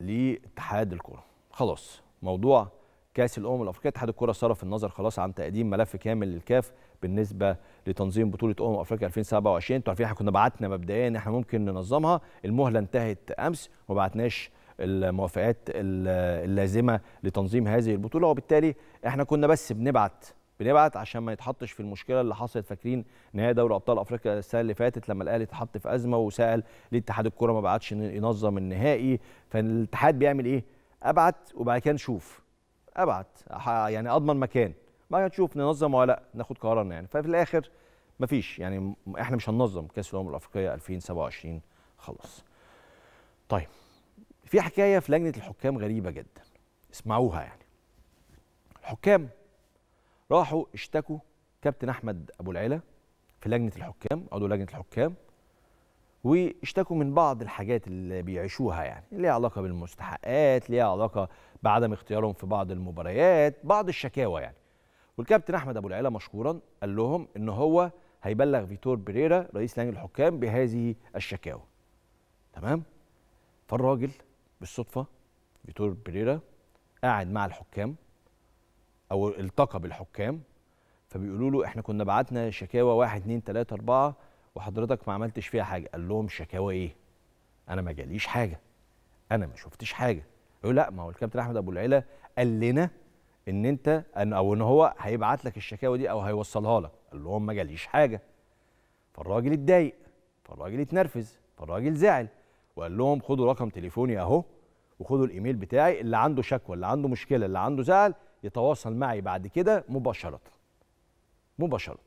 لاتحاد الكره خلاص موضوع كاس الامم الافريقيه اتحاد الكره صرف النظر خلاص عن تقديم ملف كامل للكاف بالنسبه لتنظيم بطوله امم افريقيا 2027 انتوا عارفين احنا كنا بعتنا مبدئيا ان احنا ممكن ننظمها المهله انتهت امس وما بعتناش الموافقات اللازمه لتنظيم هذه البطوله وبالتالي احنا كنا بس بنبعت بنبعت عشان ما يتحطش في المشكله اللي حصلت فاكرين نهائي دوري ابطال افريقيا السنه اللي فاتت لما الاهلي اتحط في ازمه وسال ليه اتحاد الكوره ما بعتش ينظم النهائي فالاتحاد بيعمل ايه؟ ابعت وبعد كده نشوف ابعت يعني اضمن مكان بعد كده نشوف ننظم ولا لا ناخد قرارنا يعني ففي الاخر مفيش يعني احنا مش هننظم كاس الامم الافريقيه 2027 خلاص. طيب في حكايه في لجنه الحكام غريبه جدا اسمعوها يعني. الحكام راحوا اشتكوا كابتن احمد ابو العلا في لجنه الحكام عضو لجنه الحكام واشتكوا من بعض الحاجات اللي بيعيشوها يعني ليها علاقه بالمستحقات ليها علاقه بعدم اختيارهم في بعض المباريات بعض الشكاوى يعني والكابتن احمد ابو العلا مشكورا قال لهم ان هو هيبلغ فيتور بريرا رئيس لجنه الحكام بهذه الشكاوى تمام فالراجل بالصدفه فيتور بريرا قاعد مع الحكام او التقى بالحكام فبيقولوا له احنا كنا بعتنا شكاوى 1 2 3 4 وحضرتك ما عملتش فيها حاجه قال لهم شكاوى ايه انا ما جاليش حاجه انا ما شفتش حاجه يقول لا ما هو الكابتن احمد ابو العيله قال لنا ان انت أن او ان هو هيبعت لك الشكاوى دي او هيوصلها لك قال لهم ما جاليش حاجه فالراجل اتضايق فالراجل اتنرفز فالراجل زعل وقال لهم خدوا رقم تليفوني اهو وخدوا الايميل بتاعي اللي عنده شكوى اللي عنده مشكله اللي عنده زعل يتواصل معي بعد كده مباشره مباشره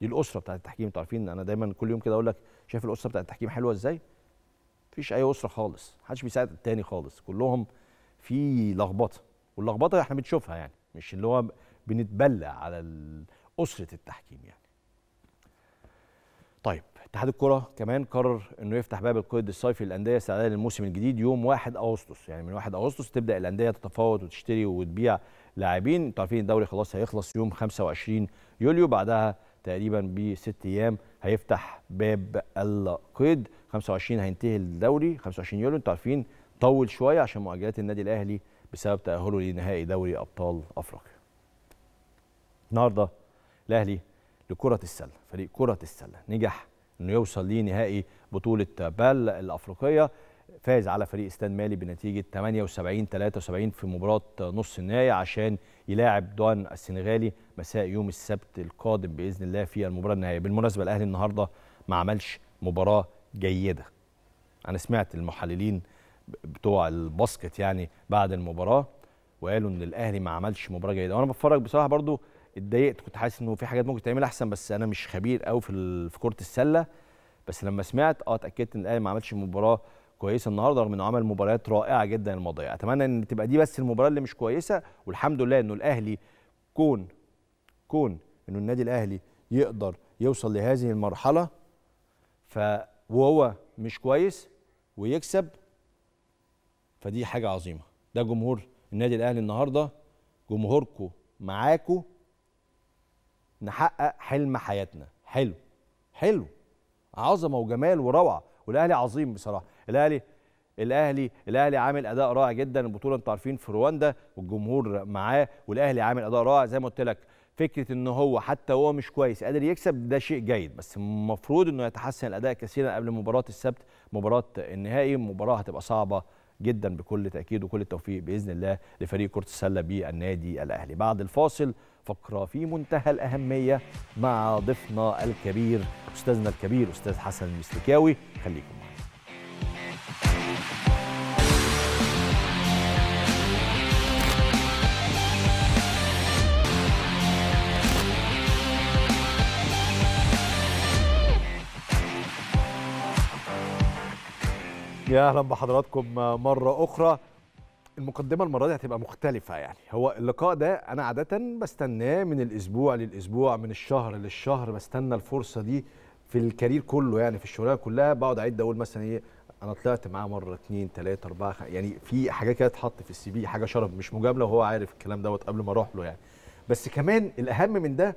دي الاسره بتاعت التحكيم انتوا عارفين انا دايما كل يوم كده اقول لك شايف الاسره بتاعت التحكيم حلوه ازاي مفيش اي اسره خالص محدش بيساعد التاني خالص كلهم في لخبطه واللخبطه احنا بنشوفها يعني مش اللي هو بنتبلى على اسره التحكيم يعني طيب اتحاد الكره كمان قرر انه يفتح باب القيد الصيفي للانديه استعدادا للموسم الجديد يوم 1 اغسطس يعني من 1 اغسطس تبدا الانديه تتفاوض وتشتري وتبيع لاعبين انتوا عارفين الدوري خلاص هيخلص يوم 25 يوليو بعدها تقريبا بست ايام هيفتح باب القيد 25 هينتهي الدوري 25 يوليو انتوا عارفين طول شويه عشان مؤجلات النادي الاهلي بسبب تاهله لنهائي دوري ابطال افريقيا. النهارده الاهلي لكره السله فريق كره السله نجح انه يوصل لنهائي بطوله بال الافريقيه فاز على فريق استان مالي بنتيجه 78 73 في مباراه نص النهائي عشان يلاعب دوان السنغالي مساء يوم السبت القادم باذن الله في المباراه النهائيه بالمناسبه الاهلي النهارده ما عملش مباراه جيده انا سمعت المحللين بتوع الباسكت يعني بعد المباراه وقالوا ان الاهلي ما عملش مباراه جيده وانا بتفرج بصراحه برضو اتضايقت كنت حاسس انه في حاجات ممكن تعمل احسن بس انا مش خبير قوي في في كره السله بس لما سمعت اه اتاكدت ان الاهلي ما عملش مباراه كويسه النهارده رغم انه عمل مباريات رائعه جدا الماضيه اتمنى ان تبقى دي بس المباراه اللي مش كويسه والحمد لله انه الاهلي كون كون انه النادي الاهلي يقدر يوصل لهذه المرحله ف وهو مش كويس ويكسب فدي حاجه عظيمه ده جمهور النادي الاهلي النهارده جمهوركم معاكم نحقق حلم حياتنا حلو حلو عظمه وجمال وروعه والاهلي عظيم بصراحه الاهلي الاهلي الاهلي عامل اداء رائع جدا البطوله انتوا عارفين في رواندا والجمهور معاه والاهلي عامل اداء رائع زي ما قلت لك فكره ان هو حتى وهو مش كويس قادر يكسب ده شيء جيد بس المفروض انه يتحسن الاداء كثيرا قبل مباراه السبت مباراه النهائي مباراه هتبقى صعبه جدا بكل تاكيد وكل التوفيق باذن الله لفريق كره السله بالنادي الاهلي بعد الفاصل فقره في منتهى الاهميه مع ضيفنا الكبير استاذنا الكبير استاذ حسن المسلكاوي خليكم يا اهلا بحضراتكم مره اخرى المقدمه المره دي هتبقى مختلفه يعني هو اللقاء ده انا عاده بستناه من الاسبوع للاسبوع من الشهر للشهر بستنى الفرصه دي في الكارير كله يعني في الشغلانه كلها بقعد اعد اقول مثلا ايه انا طلعت معاه مره اتنين تلاته اربعه يعني في حاجه كده اتحط في السي في حاجه شرف مش مجامله وهو عارف الكلام دوت قبل ما اروح له يعني بس كمان الاهم من ده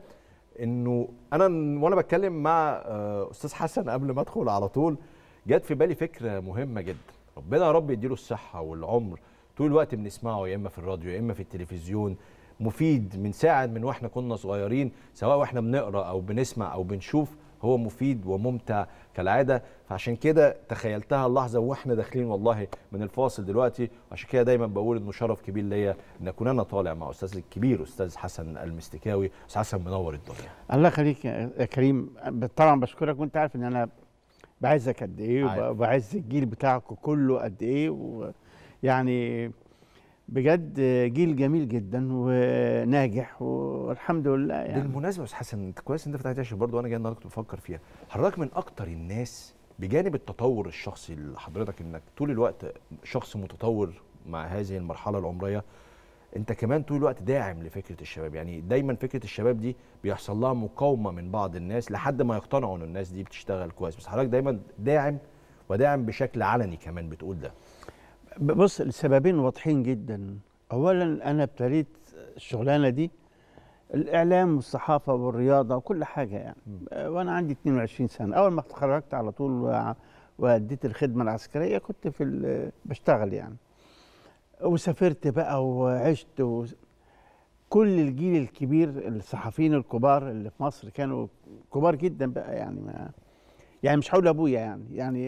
انه انا وانا بتكلم مع آه، استاذ حسن قبل ما ادخل على طول جت في بالي فكره مهمه جدا ربنا يا رب يديله الصحه والعمر طول الوقت بنسمعه يا اما في الراديو يا اما في التلفزيون مفيد من ساعه من واحنا كنا صغيرين سواء واحنا بنقرا او بنسمع او بنشوف هو مفيد وممتع كالعاده فعشان كده تخيلتها اللحظه واحنا داخلين والله من الفاصل دلوقتي عشان كده دايما بقول انه شرف كبير ليا ان اكون انا طالع مع استاذ الكبير استاذ حسن المستكاوي استاذ حسن منور الدنيا الله يخليك يا كريم طبعا بشكرك وانت عارف ان انا بعزك قد ايه وبعز الجيل بتاعكم كله قد ايه ويعني بجد جيل جميل جدا وناجح والحمد لله يعني بالمناسبه يا استاذ حسن كويس انت فتحت عشان برضه وانا جاي النهارده كنت بفكر فيها حضرتك من اكتر الناس بجانب التطور الشخصي لحضرتك انك طول الوقت شخص متطور مع هذه المرحله العمريه انت كمان طول الوقت داعم لفكره الشباب يعني دايما فكره الشباب دي بيحصل لها مقاومه من بعض الناس لحد ما يقتنعوا ان الناس دي بتشتغل كويس بس حضرتك دايما داعم وداعم بشكل علني كمان بتقول ده بص السببين واضحين جدا اولا انا ابتديت الشغلانه دي الاعلام والصحافه والرياضه وكل حاجه يعني م. وانا عندي 22 سنه اول ما اتخرجت على طول واديت الخدمه العسكريه كنت في بشتغل يعني وسافرت بقى وعشت و... كل الجيل الكبير الصحفيين الكبار اللي في مصر كانوا كبار جدا بقى يعني ما يعني مش حول ابويا يعني يعني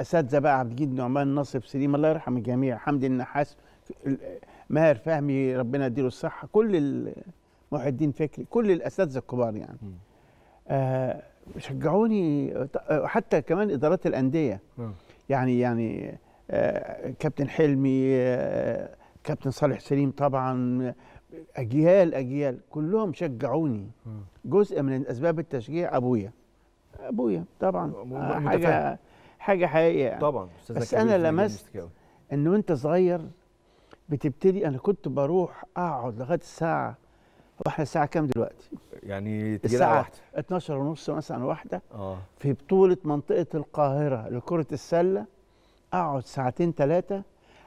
اساتذه بقى عبد الجيد نعمان ناصر سليم الله يرحم الجميع حمدي النحاس ماهر فهمي ربنا يديله الصحه كل محي الدين فكري كل الاساتذه الكبار يعني آه شجعوني حتى كمان ادارات الانديه آه. يعني يعني آه، كابتن حلمي آه، كابتن صالح سليم طبعا اجيال اجيال كلهم شجعوني جزء من اسباب التشجيع ابويا ابويا طبعا آه، حاجه حاجه حقيقيه يعني. طبعا بس انا لمست انه انت صغير بتبتدي انا كنت بروح اقعد لغايه الساعه واحنا الساعه كام دلوقتي يعني الساعه واحدة. 12 ونص مثلا واحده اه في بطوله منطقه القاهره لكره السله اقعد ساعتين ثلاثه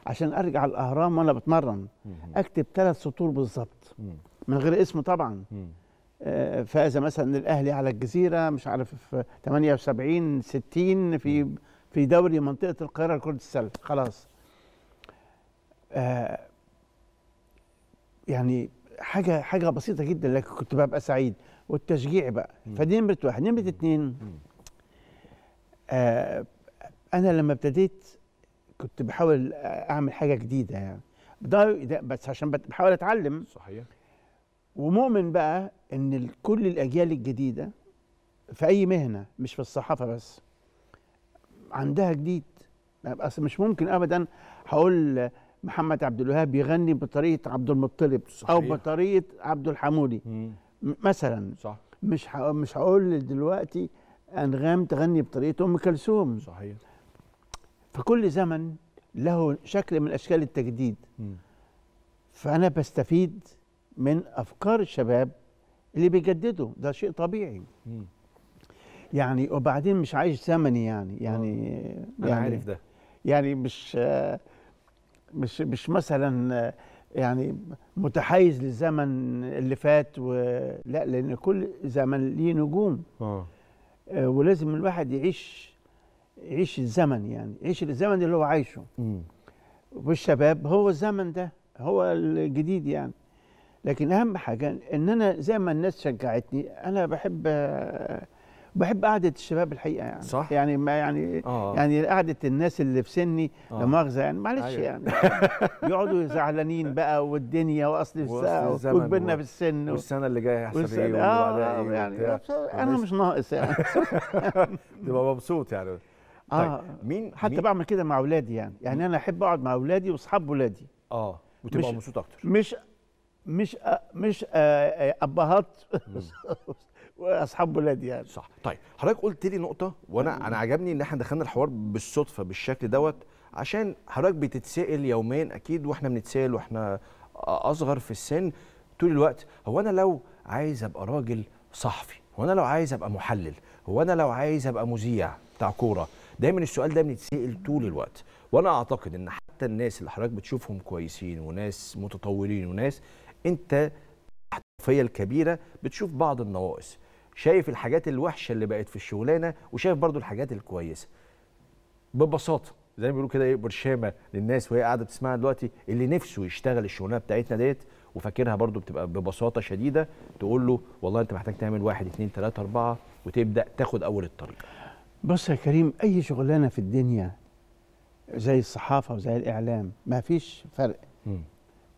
عشان ارجع الاهرام وانا بتمرن اكتب ثلاث سطور بالظبط من غير اسم طبعا مم. آه، فاز مثلا الاهلي على الجزيره مش عارف 78 60 في في دوري منطقه القاهره لكره السله خلاص آه يعني حاجه حاجه بسيطه جدا لكن كنت ببقى سعيد والتشجيع بقى فدي نمره واحد نمره اثنين آه انا لما ابتديت كنت بحاول اعمل حاجه جديده يعني ده, ده بس عشان بحاول اتعلم صحيح ومؤمن بقى ان كل الاجيال الجديده في اي مهنه مش في الصحافه بس عندها جديد اصل مش ممكن ابدا هقول محمد عبد الوهاب يغني بطريقه عبد المطلب صحيح. او بطريقه عبد الحمودي مثلا صح مش مش هقول دلوقتي انغام تغني بطريقه ام كلثوم صحيح فكل زمن له شكل من اشكال التجديد فانا بستفيد من افكار الشباب اللي بيجددوا ده شيء طبيعي يعني وبعدين مش عايش زمني يعني آه. يعني انا يعني عارف ده يعني مش مش مش مثلا يعني متحيز للزمن اللي فات ولا لان كل زمن ليه نجوم اه, آه، ولازم الواحد يعيش يعيش الزمن يعني يعيش الزمن اللي هو عايشه والشباب هو الزمن ده هو الجديد يعني لكن اهم حاجه ان انا زي ما الناس شجعتني انا بحب بحب قعده الشباب الحقيقه يعني صح يعني ما يعني آه. يعني قعده الناس اللي في سني آه. مؤاخذه يعني معلش أيوة. يعني يقعدوا زعلانين بقى والدنيا واصل الساعه وكبرنا في السن والسنه اللي جايه هيحصل ايه آه إيه يعني انا مش ناقص يعني تبقى مبسوط يعني طيب، اه طيب مين حتى مين؟ بعمل كده مع اولادي يعني يعني انا احب اقعد مع اولادي واصحاب اولادي اه وتبقى مبسوط اكتر مش مش أ... مش أ... آه، آه، ابهات واصحاب ولادي يعني صح طيب حضرتك قلت لي نقطه وانا انا عجبني ان احنا دخلنا الحوار بالصدفه بالشكل دوت عشان حضرتك بتتسال يوميا اكيد واحنا بنتسال واحنا اصغر في السن طول الوقت هو انا لو عايز ابقى راجل صحفي هو انا لو عايز ابقى محلل هو انا لو عايز ابقى مذيع بتاع كوره دايما السؤال ده بيتسال طول الوقت وانا اعتقد ان حتى الناس اللي حضرتك بتشوفهم كويسين وناس متطورين وناس انت الحرفيه الكبيره بتشوف بعض النواقص شايف الحاجات الوحشه اللي بقت في الشغلانه وشايف برضو الحاجات الكويسه ببساطه زي ما بيقولوا كده ايه برشامه للناس وهي قاعده بتسمعها دلوقتي اللي نفسه يشتغل الشغلانه بتاعتنا ديت وفاكرها برضو بتبقى ببساطه شديده تقول له والله انت محتاج تعمل واحد اثنين ثلاثه اربعه وتبدا تاخد اول الطريق بص يا كريم اي شغلانه في الدنيا زي الصحافه وزي الاعلام ما فيش فرق م.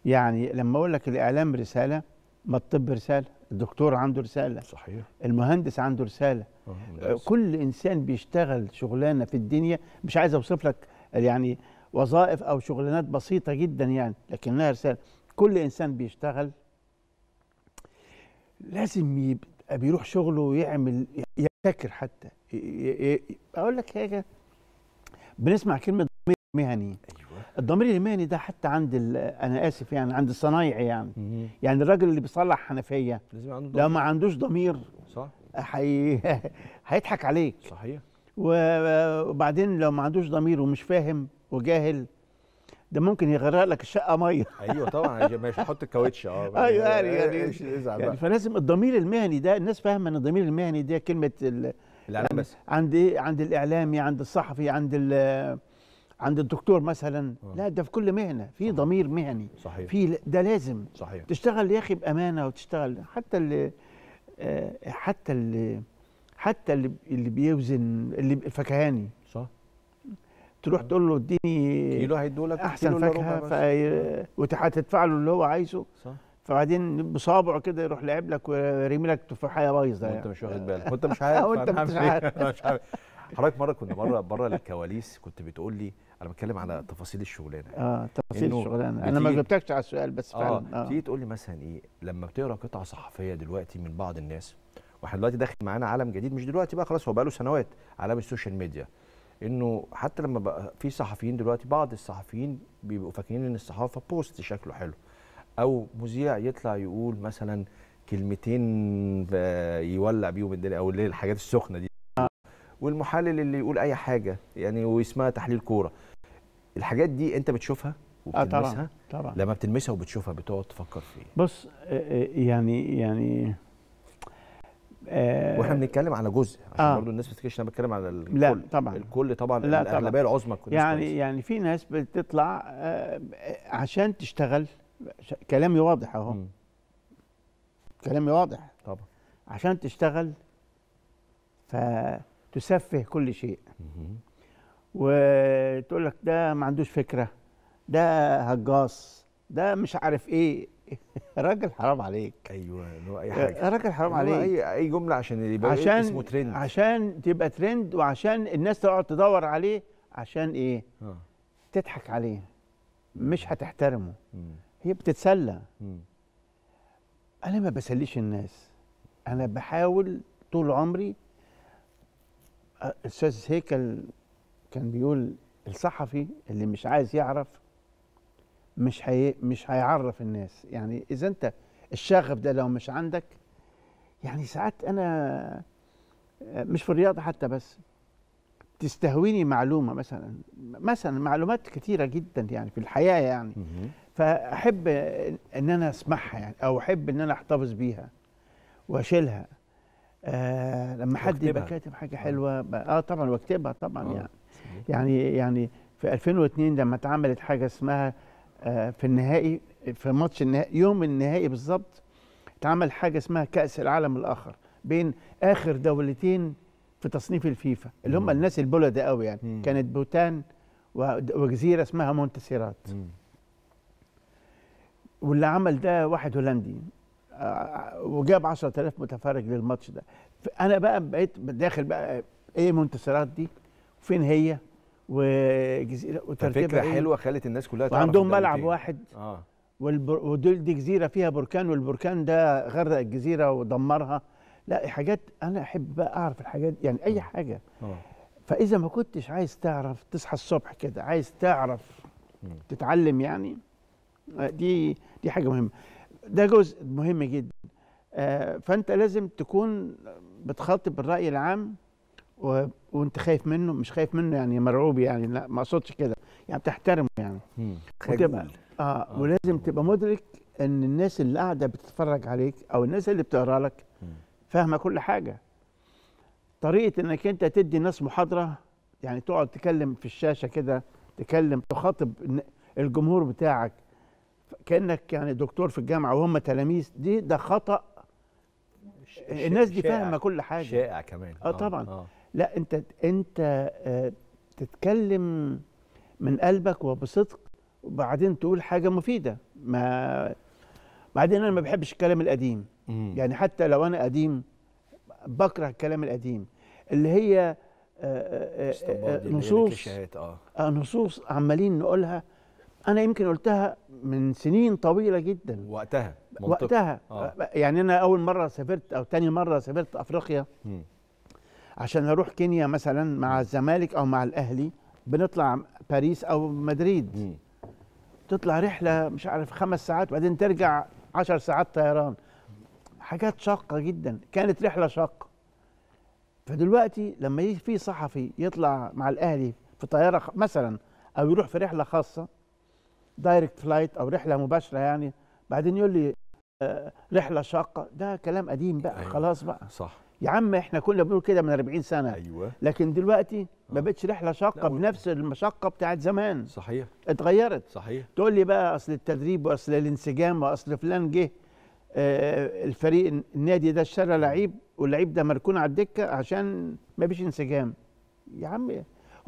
يعني لما اقول لك الاعلام رساله ما الطب رساله الدكتور عنده رساله صحيح المهندس عنده رساله آه، آه، كل انسان بيشتغل شغلانه في الدنيا مش عايز اوصف لك يعني وظائف او شغلانات بسيطه جدا يعني لكنها رساله كل انسان بيشتغل لازم يبقى بيروح شغله ويعمل فاكر حتى اقول لك حاجه بنسمع كلمه ضمير مهني أيوة. الضمير المهني ده حتى عند انا اسف يعني عند الصنايعي يعني مم. يعني الراجل اللي بيصلح حنفيه لازم عنده لو ما عندوش ضمير صح حي... هيضحك عليك صحيح وبعدين لو ما عندوش ضمير ومش فاهم وجاهل ده ممكن يغرق لك الشقه ميه ايوه طبعا مش هحط الكاوتش اه ايوه يعني إيه، يعني, يعني فلازم الضمير المهني ده الناس فاهمه ان الضمير المهني ده كلمه الاعلام بس عند ايه عند الاعلامي عند الصحفي عند عند الدكتور مثلا آه. لا ده في كل مهنه في ضمير مهني صحيح في ده لازم صحيح تشتغل يا اخي بامانه وتشتغل حتى اللي آه، حتى اللي حتى اللي, اللي بيوزن اللي الفكهاني تروح تقول له اديني كيلو لك احسن فاكهه وتدفع له اللي هو عايزه صح فبعدين بصابعه كده يروح لاعب لك ويرمي لك تفاحيه بايظه يعني وانت مش واخد بالك وانت مش عارف وانت مش عارف حضرتك مره كنا بره بره الكواليس كنت بتقول لي انا بتكلم على تفاصيل الشغلانه اه تفاصيل الشغلانه انا ما جبتكش على السؤال بس آه، فعلا اه تيجي تقول لي مثلا ايه لما بتقرا قطعه صحفيه دلوقتي من بعض الناس واحنا دلوقتي داخل معانا عالم جديد مش دلوقتي بقى خلاص هو بقى له سنوات عالم السوشيال ميديا انه حتى لما بقى في صحفيين دلوقتي بعض الصحفيين بيبقوا فاكرين ان الصحافه بوست شكله حلو او مذيع يطلع يقول مثلا كلمتين يولع بيهم الدنيا او اللي الحاجات السخنه دي والمحلل اللي يقول اي حاجه يعني واسمها تحليل كوره الحاجات دي انت بتشوفها وبتلمسها آه طبعا طبعا لما بتلمسها وبتشوفها بتقعد تفكر فيه بص آه، آه، يعني يعني آه واحنا بنتكلم على جزء عشان آه برضه الناس ما تفتكرش انا بتكلم على الكل لا طبعا الكل طبعا لا الاغلبيه العظمى يعني كويس. يعني في ناس بتطلع آه عشان تشتغل كلامي واضح اهو كلامي واضح طبعا عشان تشتغل فتسفه كل شيء وتقول لك ده ما عندوش فكره ده هجاص ده مش عارف ايه راجل حرام عليك ايوه هو اي حاجه راجل حرام عليك اي اي جمله عشان يبقى إيه، عشان اسمه ترند عشان تبقى ترند وعشان الناس تقعد تدور عليه عشان ايه؟ آه. تضحك عليه مش هتحترمه هي بتتسلى انا ما بسليش الناس انا بحاول طول عمري آه، استاذ هيكل كان بيقول الصحفي اللي مش عايز يعرف مش هي مش هيعرف الناس يعني اذا انت الشغف ده لو مش عندك يعني ساعات انا مش في الرياضه حتى بس تستهويني معلومه مثلا مثلا معلومات كثيره جدا يعني في الحياه يعني فاحب ان انا اسمعها يعني او احب ان انا احتفظ بيها واشيلها آه لما حد يبقى كاتب حاجه آه. حلوه اه طبعا واكتبها طبعا آه، يعني يعني يعني في 2002 لما اتعملت حاجه اسمها آه، في النهائي في ماتش النهائي يوم النهائي بالظبط اتعمل حاجه اسمها كاس العالم الاخر بين اخر دولتين في تصنيف الفيفا اللي هم الناس البلد قوي يعني مم. كانت بوتان وجزيره اسمها مونتسيرات واللي عمل ده واحد هولندي آه، آه، وجاب 10000 متفرج للماتش ده انا بقى بقيت داخل بقى ايه مونتسيرات دي وفين هي وجزيره وترتيبها فكره إيه؟ حلوه خلت الناس كلها تعرف وعندهم ملعب واحد اه ودول دي جزيره فيها بركان والبركان ده غرق الجزيره ودمرها لا حاجات انا احب بقى اعرف الحاجات يعني اي آه. حاجه آه. فاذا ما كنتش عايز تعرف تصحى الصبح كده عايز تعرف تتعلم يعني دي دي حاجه مهمه ده جزء مهم جدا آه، فانت لازم تكون بتخاطب الراي العام و... وانت خايف منه مش خايف منه يعني مرعوب يعني لا ما اقصدش كده يعني بتحترمه يعني وتبقى آه, اه ولازم تبقى مدرك ان الناس اللي قاعده بتتفرج عليك او الناس اللي بتقرا لك فاهمه كل حاجه طريقه انك انت تدي الناس محاضره يعني تقعد تكلم في الشاشه كده تكلم تخاطب الجمهور بتاعك كانك يعني دكتور في الجامعه وهم تلاميذ دي ده خطا الناس دي فاهمه كل حاجه شائع كمان اه, آه طبعا آه. لا انت انت آه، تتكلم من قلبك وبصدق وبعدين تقول حاجه مفيده ما بعدين انا ما بحبش الكلام القديم مم. يعني حتى لو انا قديم بكره الكلام القديم اللي هي آه، آه، نصوص آه. نصوص عمالين نقولها انا يمكن قلتها من سنين طويله جدا وقتها منطق. وقتها آه. يعني انا اول مره سافرت او تاني مره سافرت افريقيا مم. عشان اروح كينيا مثلا مع الزمالك او مع الاهلي بنطلع باريس او مدريد م. تطلع رحله مش عارف خمس ساعات وبعدين ترجع عشر ساعات طيران حاجات شاقه جدا كانت رحله شاقه فدلوقتي لما يجي في صحفي يطلع مع الاهلي في طياره مثلا او يروح في رحله خاصه دايركت فلايت او رحله مباشره يعني بعدين يقول لي آه، رحله شاقه ده كلام قديم بقى أيوة. خلاص بقى صح يا عم احنا كنا بنقول كده من 40 سنه ايوه لكن دلوقتي ما آه. بقتش رحله شاقه بنفس المشقه بتاعت زمان صحيح اتغيرت صحيح تقول لي بقى اصل التدريب واصل الانسجام واصل فلان جه آه الفريق النادي ده اشترى لعيب واللعيب ده مركون على الدكه عشان ما فيش انسجام يا عم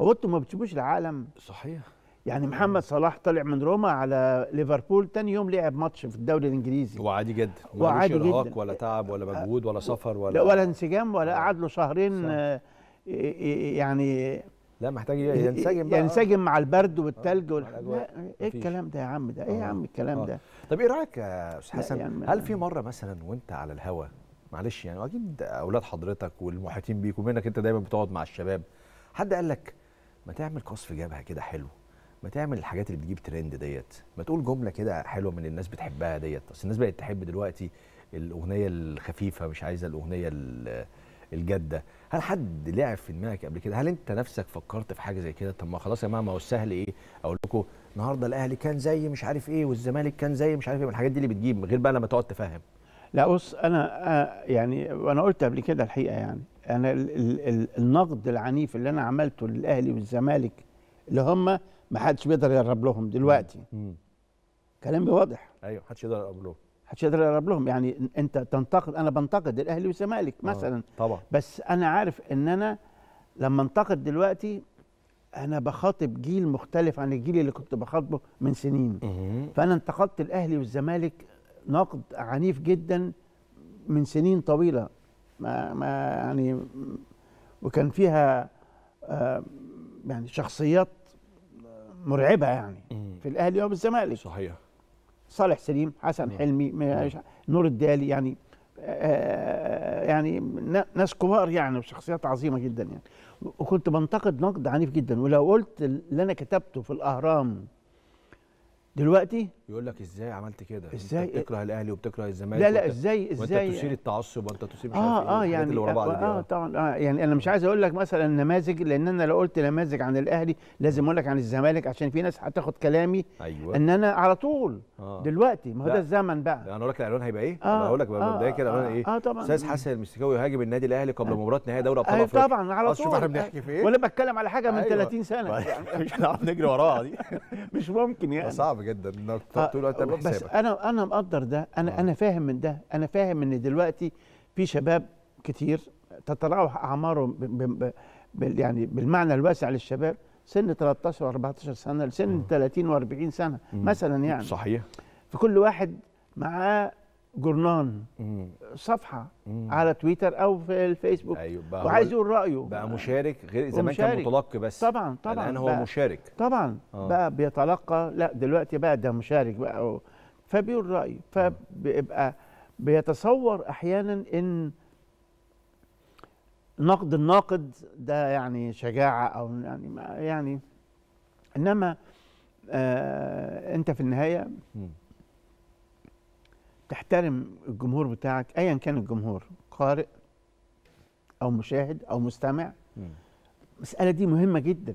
هو انتوا ما بتشوفوش العالم صحيح يعني محمد صلاح طلع من روما على ليفربول تاني يوم لعب ماتش في الدوري الانجليزي وعادي جدا وعادي جدا ولا تعب ولا مجهود ولا سفر ولا ولا انسجام ولا آه. قعد له شهرين صح. آه، آه، يعني لا محتاج ينسجم بقى ينسجم مع البرد والثلج وال... ايه الكلام ده يا عم ده ايه يا عم الكلام آه. ده طب ايه رايك يا استاذ حسن يعني هل في يعني مره مثلا وانت على الهوا معلش يعني اكيد اولاد حضرتك والمحيطين بيك ومنك انت دايما بتقعد مع الشباب حد قال لك ما تعمل قصف جبهه كده حلو ما تعمل الحاجات اللي بتجيب ترند ديت ما تقول جمله كده حلوه من الناس بتحبها ديت اصل الناس بقت تحب دلوقتي الاغنيه الخفيفه مش عايزه الاغنيه الجاده هل حد لعب في دماغك قبل كده هل انت نفسك فكرت في حاجه زي كده طب ما خلاص يا جماعه ما هو السهل ايه اقول لكم النهارده الاهلي كان زي مش عارف ايه والزمالك كان زي مش عارف ايه الحاجات دي اللي بتجيب غير بقى لما تقعد تفهم لا بص انا يعني وانا قلت قبل كده الحقيقه يعني انا النقد العنيف اللي انا عملته للاهلي والزمالك اللي هم ما حدش بيقدر يقرب لهم دلوقتي كلامي واضح ايوه ما حدش يقدر يقرب لهم حدش يقدر يقرب لهم يعني انت تنتقد انا بنتقد الاهلي والزمالك آه، مثلا طبعا بس انا عارف ان انا لما انتقد دلوقتي انا بخاطب جيل مختلف عن الجيل اللي كنت بخاطبه من سنين فانا انتقدت الاهلي والزمالك نقد عنيف جدا من سنين طويله ما, ما يعني وكان فيها آه، يعني شخصيات مرعبه يعني مم. في الاهلي او الزمالك صحيح صالح سليم حسن مم. حلمي مم. نور الدالي يعني آه, آه، يعني ناس كبار يعني وشخصيات عظيمه جدا يعني وكنت بنتقد نقد عنيف جدا ولو قلت اللي انا كتبته في الاهرام دلوقتي يقول لك ازاي عملت كده ازاي انت بتكره الاهلي وبتكره الزمالك لا لا ازاي ازاي وانت تثير التعصب وانت تثير مش آه، عارف إيه اه اه يعني اللي ورا بعض آه،, يعني. اه طبعا اه يعني انا مش عايز اقول لك مثلا نماذج لان انا لو قلت نماذج عن الاهلي لازم اقول لك عن الزمالك عشان في ناس هتاخد كلامي أيوة. ان انا على طول آه. دلوقتي ما هو ده الزمن بقى انا يعني اقول لك العنوان هيبقى ايه؟ آه انا هقول لك بقى آه، مبدئيا كده العنوان ايه؟ اه طبعا استاذ حسن المستكاوي يهاجم النادي الاهلي قبل مباراه نهائي دوري ابطال افريقيا طبعا على طول شوف احنا بنحكي في ايه؟ ولا بتكلم على حاجه من 30 أيوة. سنه مش يعني هنعرف نجري وراها دي مش ممكن يعني صعب جدا طول آه، الوقت بس انا انا مقدر ده انا آه. انا فاهم من ده انا فاهم ان دلوقتي في شباب كتير تتراوح اعمارهم ب ب ب يعني بالمعنى الواسع للشباب سن 13 و14 سنه لسن آه. 30 و40 سنه مثلا يعني صحيح فكل واحد معاه جورنان صفحه مم. على تويتر او في الفيسبوك أيوة وعايز يقول رايه بقى مشارك غير زمان كان متلقي بس طبعا طبعا الان هو بقى مشارك طبعا آه. بقى بيتلقى لا دلوقتي بقى ده مشارك بقى فبيقول رايه فبيبقى بيتصور احيانا ان نقد الناقد ده يعني شجاعه او يعني ما يعني انما آه انت في النهايه مم. تحترم الجمهور بتاعك ايا كان الجمهور قارئ او مشاهد او مستمع المساله دي مهمه جدا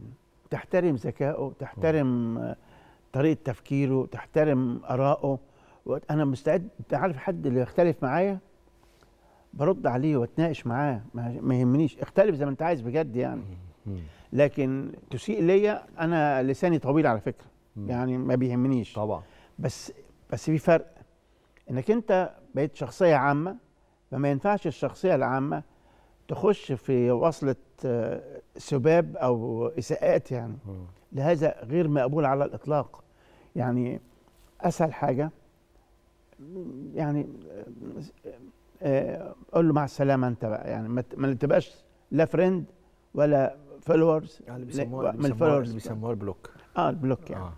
تحترم ذكائه تحترم طريقه تفكيره تحترم ارائه انا مستعد انت عارف حد اللي يختلف معايا برد عليه واتناقش معاه ما يهمنيش اختلف زي ما انت عايز بجد يعني لكن تسيء ليا انا لساني طويل على فكره يعني ما بيهمنيش طبعا بس بس في فرق انك انت بقيت شخصيه عامه فما ينفعش الشخصيه العامه تخش في وصله آه، سباب او اساءات يعني لهذا غير مقبول على الاطلاق يعني اسهل حاجه يعني آه، آه، قول له مع السلامه انت بقى يعني ما تبقاش لا فريند ولا فولورز يعني بيسموها الفولورز بيسموها البلوك اه البلوك يعني آه.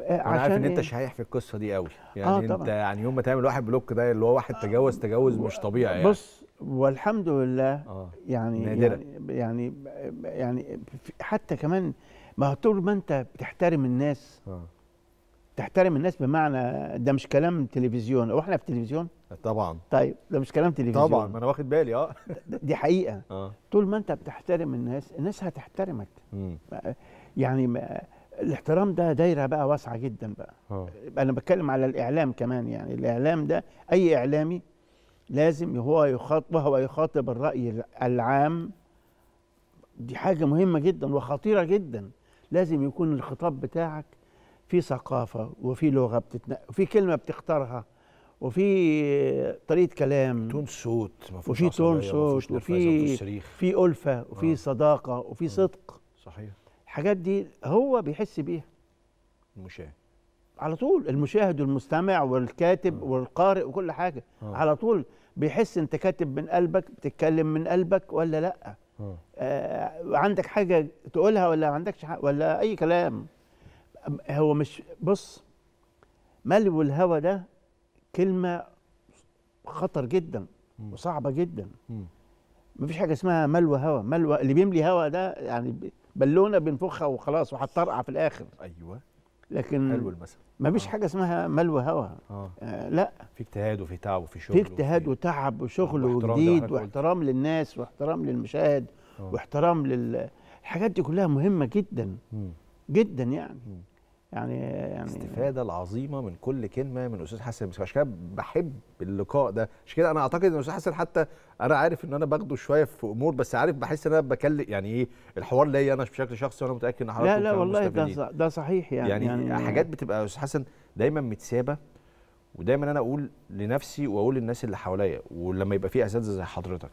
انا عارف ان انت إيه؟ شحيح في القصه دي قوي يعني آه انت طبعا. يعني يوم ما تعمل واحد بلوك ده اللي هو واحد تجاوز تجاوز مش طبيعي يعني. بص والحمد لله آه. يعني, نادرة. يعني يعني, يعني حتى كمان ما هو طول ما انت بتحترم الناس آه. تحترم الناس بمعنى ده مش كلام تلفزيون هو احنا في تلفزيون طبعا طيب ده مش كلام تلفزيون طبعا ما انا واخد بالي اه دي حقيقه آه. طول ما انت بتحترم الناس الناس هتحترمك م. يعني ما الاحترام ده دايره بقى واسعه جدا بقى أوه. انا بتكلم على الاعلام كمان يعني الاعلام ده اي اعلامي لازم هو يخاطب وهو يخاطب الراي العام دي حاجه مهمه جدا وخطيره جدا لازم يكون الخطاب بتاعك في ثقافه وفي لغه بتتنقل وفي كلمه بتختارها وفي طريقه كلام تون صوت وفي تون صوت وفي في الفه وفي آه. صداقه وفي آه. صدق صحيح الحاجات دي هو بيحس بيها المشاهد على طول المشاهد والمستمع والكاتب آه. والقارئ وكل حاجه م. آه. على طول بيحس انت كاتب من قلبك بتتكلم من قلبك ولا لا آه, آه، عندك حاجه تقولها ولا ما عندكش ولا اي كلام هو مش بص ملو الهوى ده كلمه خطر جدا وصعبه جدا مفيش حاجه اسمها ملوى هوى ملوى اللي بيملي هوى ده يعني بالونه بنفخها وخلاص وهتطرقع في الاخر ايوه لكن حلو المثل ما فيش آه. حاجه اسمها ملو هوا آه. آه لا في اجتهاد وفي تعب وفي شغل في اجتهاد وتعب وشغل وجديد واحترام للناس واحترام للمشاهد آه. واحترام لل الحاجات دي كلها مهمه جدا جدا يعني يعني يعني الاستفاده العظيمه من كل كلمه من استاذ حسن عشان كده بحب اللقاء ده عشان كده انا اعتقد ان استاذ حسن حتى انا عارف ان انا باخده شويه في امور بس عارف بحس ان انا بكلم يعني ايه الحوار ليا انا بشكل شخصي وانا متاكد ان حضرتك لا لا والله ده ده صحيح يعني يعني, يعني حاجات بتبقى استاذ حسن دايما متسابه ودايما انا اقول لنفسي واقول للناس اللي حواليا ولما يبقى في اساتذه زي حضرتك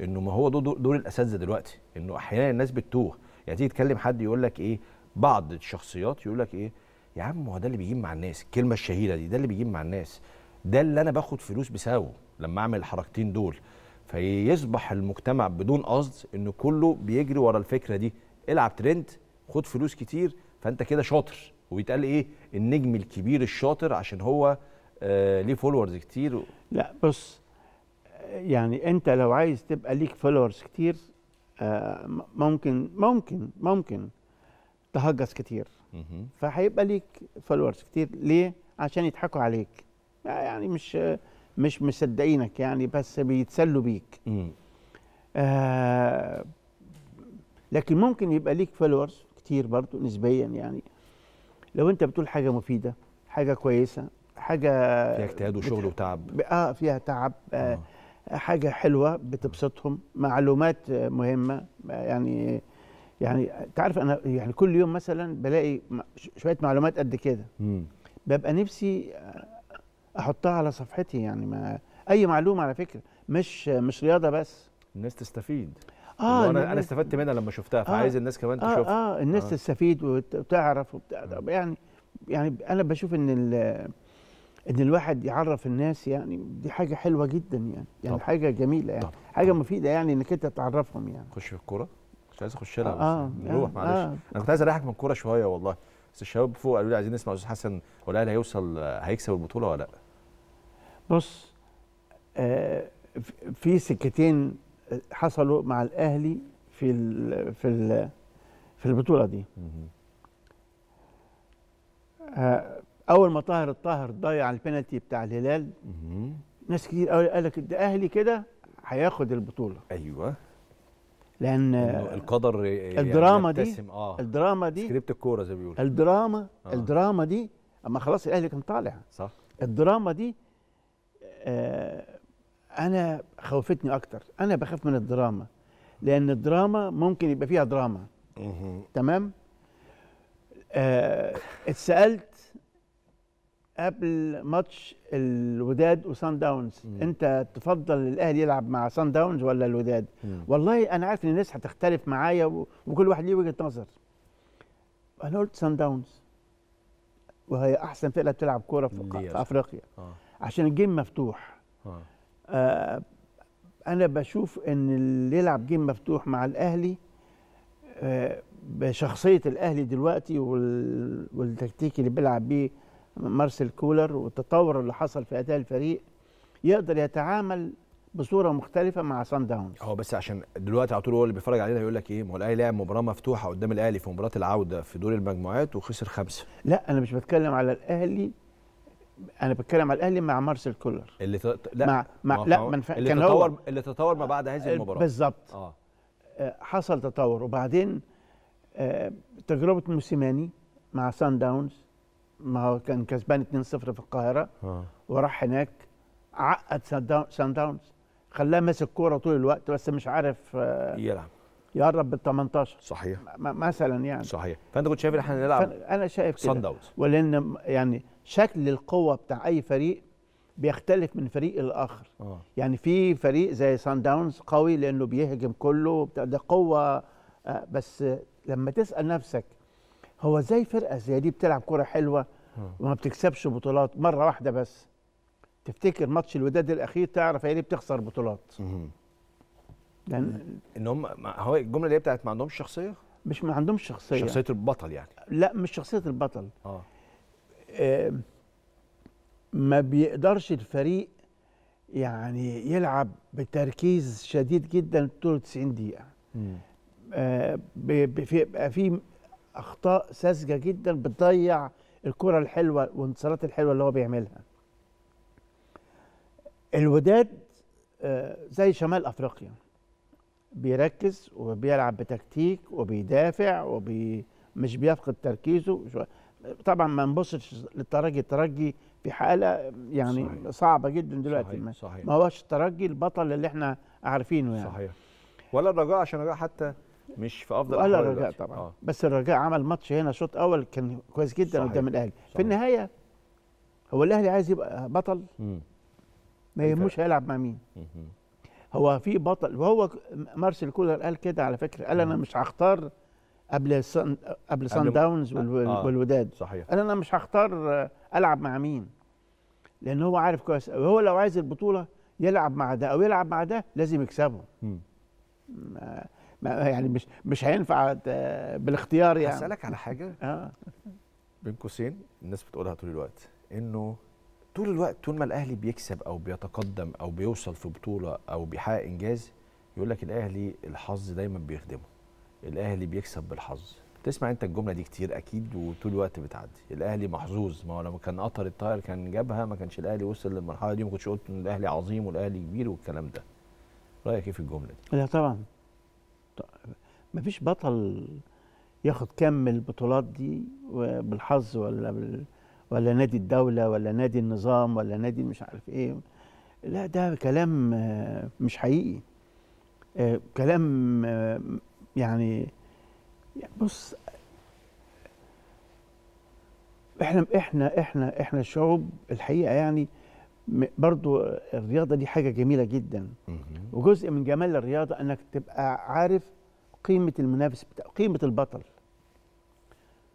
انه ما هو دور, دور الاساتذه دلوقتي انه احيانا الناس بتتوه يعني تيجي تكلم حد يقول لك ايه بعض الشخصيات يقول لك ايه يا عم هو ده اللي بيجيب مع الناس الكلمه الشهيره دي ده اللي بيجيب مع الناس ده اللي انا باخد فلوس بسببه لما اعمل الحركتين دول فيصبح المجتمع بدون قصد ان كله بيجري ورا الفكره دي العب ترند خد فلوس كتير فانت كده شاطر وبيتقال ايه النجم الكبير الشاطر عشان هو آه ليه فولورز كتير و... لا بص يعني انت لو عايز تبقى ليك فولورز كتير آه ممكن ممكن ممكن تهجس كتير فهيبقى ليك فولورز كتير ليه عشان يضحكوا عليك يعني مش مش مصدقينك يعني بس بيتسلوا بيك آه لكن ممكن يبقى ليك فولورز كتير برضو نسبيا يعني لو انت بتقول حاجه مفيده حاجه كويسه حاجه فيها اجتهاد وشغل وتعب اه فيها تعب آه. آه. حاجه حلوه بتبسطهم معلومات مهمه يعني يعني تعرف انا يعني كل يوم مثلا بلاقي شويه معلومات قد كده ببقى نفسي احطها على صفحتي يعني ما اي معلومه على فكره مش مش رياضه بس الناس تستفيد اه انا انا استفدت منها لما شفتها آه، فعايز الناس كمان تشوفها اه, آه الناس آه. تستفيد وتعرف وبتاع يعني يعني انا بشوف ان ان الواحد يعرف الناس يعني دي حاجه حلوه جدا يعني يعني طبعا. حاجه جميله يعني طبعا. حاجه مفيده يعني انك انت تعرفهم يعني خش في الكوره مش عايز اخش لها آه, آه، يعني نروح آه معلش آه انا كنت عايز اريحك من الكوره شويه والله بس الشباب فوق قالوا لي عايزين نسمع استاذ حسن هو الاهلي هيوصل هيكسب البطوله ولا لا؟ بص آه في سكتين حصلوا مع الاهلي في ال في ال في البطوله دي. آه اول ما طاهر الطاهر ضيع البينالتي بتاع الهلال ناس كتير قوي قال لك ده اهلي كده هياخد البطوله. ايوه لان القدر يعني الدراما دي آه. الدراما دي سكريبت الكوره زي ما بيقولوا الدراما آه. الدراما دي اما خلاص الاهلي كان طالع صح الدراما دي آه انا خوفتني اكتر انا بخاف من الدراما لان الدراما ممكن يبقى فيها دراما تمام آه اتسالت قبل ماتش الوداد وسان داونز مم. انت تفضل الاهلي يلعب مع سان داونز ولا الوداد مم. والله انا عارف ان الناس هتختلف معايا وكل واحد ليه وجهه نظر انا قلت سان داونز وهي احسن فرقه بتلعب كوره في, في افريقيا آه. عشان الجيم مفتوح آه. آه انا بشوف ان اللي يلعب جيم مفتوح مع الاهلي آه بشخصيه الاهلي دلوقتي وال... والتكتيك اللي بيلعب بيه مارسيل كولر والتطور اللي حصل في اداء الفريق يقدر يتعامل بصوره مختلفه مع سان داونز اه بس عشان دلوقتي على طول هو اللي بيتفرج علينا يقول لك ايه ما هو الاهلي لعب مباراه مفتوحه قدام الاهلي في مباراه العوده في دور المجموعات وخسر خمسه لا انا مش بتكلم على الاهلي انا بتكلم على الاهلي مع مارسيل كولر اللي ت... لا مع, مع... لا من ف... اللي كان تطور هو... اللي تطور ما بعد هذه آه، المباراه بالظبط آه. آه. حصل تطور وبعدين آه، تجربه موسيماني مع سان داونز ما هو كان كسبان 2-0 في القاهره آه. وراح هناك عقد سان داونز خلاه ماسك كوره طول الوقت بس مش عارف آه، يلعب يقرب بال 18 صحيح مثلا يعني صحيح فانت كنت شايف ان احنا نلعب انا شايف سان داونز ولان يعني شكل القوه بتاع اي فريق بيختلف من فريق الاخر آه. يعني في فريق زي سان داونز قوي لانه بيهجم كله ده قوه آه، بس لما تسال نفسك هو زي فرقه زي دي بتلعب كره حلوه وما بتكسبش بطولات مره واحده بس تفتكر ماتش الوداد الاخير تعرف هي يعني ليه بتخسر بطولات لان ان هم هو الجمله اللي بتاعت ما عندهمش شخصيه مش ما عندهمش شخصيه شخصيه البطل يعني لا مش شخصيه البطل اه, آه ما بيقدرش الفريق يعني يلعب بتركيز شديد جدا طول 90 دقيقه آه بيبقى في اخطاء ساذجه جدا بتضيع الكره الحلوه والانتصارات الحلوه اللي هو بيعملها الوداد آه، زي شمال افريقيا بيركز وبيلعب بتكتيك وبيدافع وبي مش بيفقد تركيزه طبعا ما نبصش للترجي الترجي في حاله يعني صحيح. صعبه جدا دلوقتي صحيح. ما, صحيح. ما هوش الترجي البطل اللي احنا عارفينه يعني صحيح ولا الرجاء عشان الرجاء حتى مش في افضل ولا الرجاء طبعا آه. بس الرجاء عمل ماتش هنا شوط اول كان كويس جدا قدام الاهلي في النهايه هو الاهلي عايز يبقى بطل ما يهموش هيلعب مع مين هو في بطل وهو مارسيل كولر قال كده على فكره قال انا مش هختار قبل سن قبل سان داونز آه. والوداد صحيح قال انا مش هختار العب مع مين لان هو عارف كويس قوي هو لو عايز البطوله يلعب مع ده او يلعب مع ده لازم يكسبه يعني مش مش هينفع بالاختيار يعني هسألك على حاجة اه بين قوسين الناس بتقولها طول الوقت انه طول الوقت طول ما الاهلي بيكسب او بيتقدم او بيوصل في بطولة او بيحقق انجاز يقول لك الاهلي الحظ دايما بيخدمه الاهلي بيكسب بالحظ تسمع انت الجمله دي كتير اكيد وطول الوقت بتعدي الاهلي محظوظ ما هو لما كان قطر الطائر كان جابها ما كانش الاهلي وصل للمرحله دي ما كنتش قلت ان الاهلي عظيم والاهلي كبير والكلام ده رايك ايه في الجمله دي لا طبعا ما فيش بطل ياخد كم البطولات دي بالحظ ولا بال... ولا نادي الدولة ولا نادي النظام ولا نادي مش عارف ايه لا ده كلام آه، مش حقيقي آه، كلام آه، يعني بص احنا احنا احنا احنا الشعوب الحقيقه يعني برضو الرياضه دي حاجه جميله جدا وجزء من جمال الرياضه انك تبقى عارف قيمه المنافس بتاعه قيمه البطل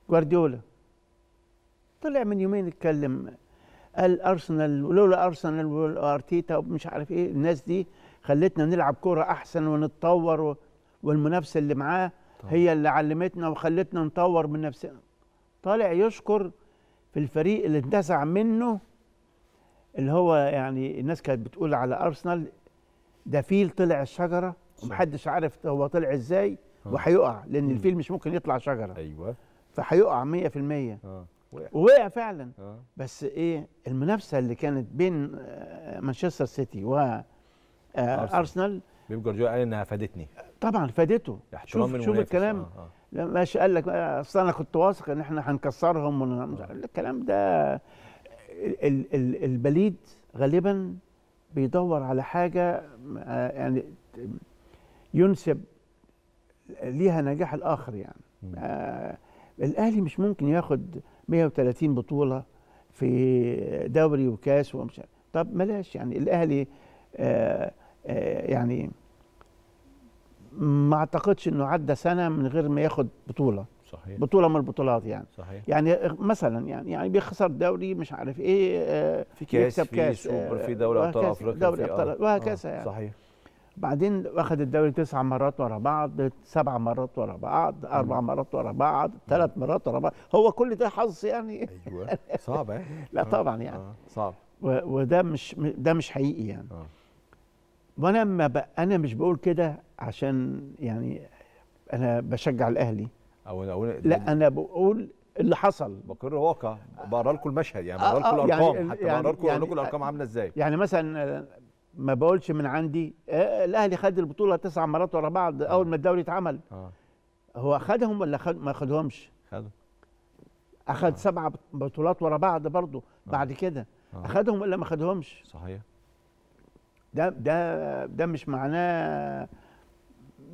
جوارديولا طلع من يومين اتكلم قال ارسنال ولولا ارسنال وارتيتا ومش عارف ايه الناس دي خلتنا نلعب كوره احسن ونتطور و... والمنافسه اللي معاه طبعا. هي اللي علمتنا وخلتنا نطور من نفسنا طالع يشكر في الفريق اللي اتنزع منه اللي هو يعني الناس كانت بتقول على ارسنال ده فيل طلع الشجره ومحدش عارف هو طلع ازاي آه. وهيقع لان الفيل مش ممكن يطلع شجره ايوه فهيقع 100% اه ووقع فعلا آه. بس ايه المنافسه اللي كانت بين آه، مانشستر سيتي و آه، ارسنال بيب جوارديولا قال انها فادتني طبعا فادته شوف شوف الكلام آه. آه. ماشي قال لك اصل انا كنت واثق ان احنا هنكسرهم ون... آه. الكلام ده ال ال البليد غالبا بيدور على حاجه يعني ينسب ليها نجاح الاخر يعني آه الاهلي مش ممكن ياخد 130 بطوله في دوري وكاس ومش طب بلاش يعني الاهلي آه آه يعني ما اعتقدش انه عدى سنه من غير ما ياخد بطوله صحيح بطوله من البطولات يعني صحيح يعني آه، مثلا يعني يعني بيخسر دوري مش عارف ايه آه في كاس في كاس سوبر في دوري ابطال افريقيا دوري ابطال وهكذا آه، آه، يعني صحيح بعدين واخد الدوري تسع مرات ورا بعض سبع مرات ورا بعض اربع مرات ورا بعض ثلاث مرات ورا بعض هو كل ده حظ يعني ايوه صعب أيوة. لا آه، طبعا يعني آه، صعب وده مش ده مش حقيقي يعني آه. وانا ما انا مش بقول كده عشان يعني انا بشجع الاهلي او أنا لا انا بقول اللي حصل بقر واقع بقرا لكم المشهد يعني بقرا يعني يعني لكم الارقام يعني حتى بقرا لكم الارقام عامله ازاي يعني مثلا ما بقولش من عندي آه، آه، الاهلي خد البطوله تسع مرات ورا بعض آه. اول ما الدوري اتعمل آه. هو خدهم ولا خد ما خدهمش خدهم اخد آه. سبع بطولات ورا بعض برضه آه. بعد كده آه. اخدهم ولا ما خدهمش صحيح ده ده ده مش معناه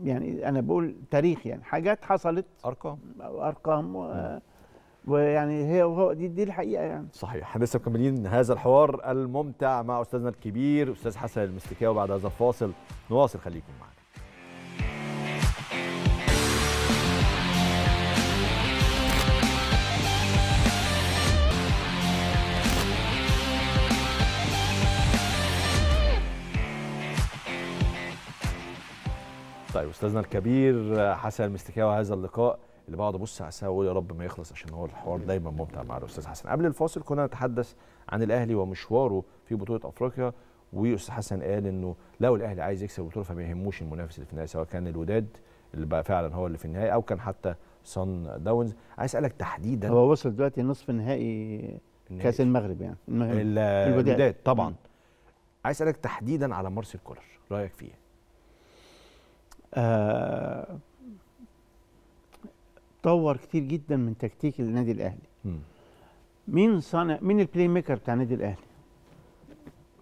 يعني انا بقول تاريخ يعني حاجات حصلت ارقام ارقام و... آه. آه. ويعني هي وهو دي دي الحقيقه يعني صحيح احنا لسه مكملين هذا الحوار الممتع مع استاذنا الكبير استاذ حسن المستكاوي بعد هذا الفاصل نواصل خليكم معنا طيب استاذنا الكبير حسن المستكاوي هذا اللقاء اللي بقعد ابص على الساعه واقول يا رب ما يخلص عشان هو الحوار دايما ممتع مع الاستاذ حسن قبل الفاصل كنا نتحدث عن الاهلي ومشواره في بطوله افريقيا واستاذ حسن قال انه لو الاهلي عايز يكسب البطوله فما يهموش المنافس اللي في النهايه سواء كان الوداد اللي بقى فعلا هو اللي في النهايه او كان حتى صن داونز عايز اسالك تحديدا هو وصل دلوقتي نصف نهائي كاس المغرب يعني الوداد طبعا عايز اسالك تحديدا على مارسيل كولر رايك فيه إيه؟ آه طور كتير جدا من تكتيك النادي الاهلي م. مين صانع مين البلاي ميكر بتاع النادي الاهلي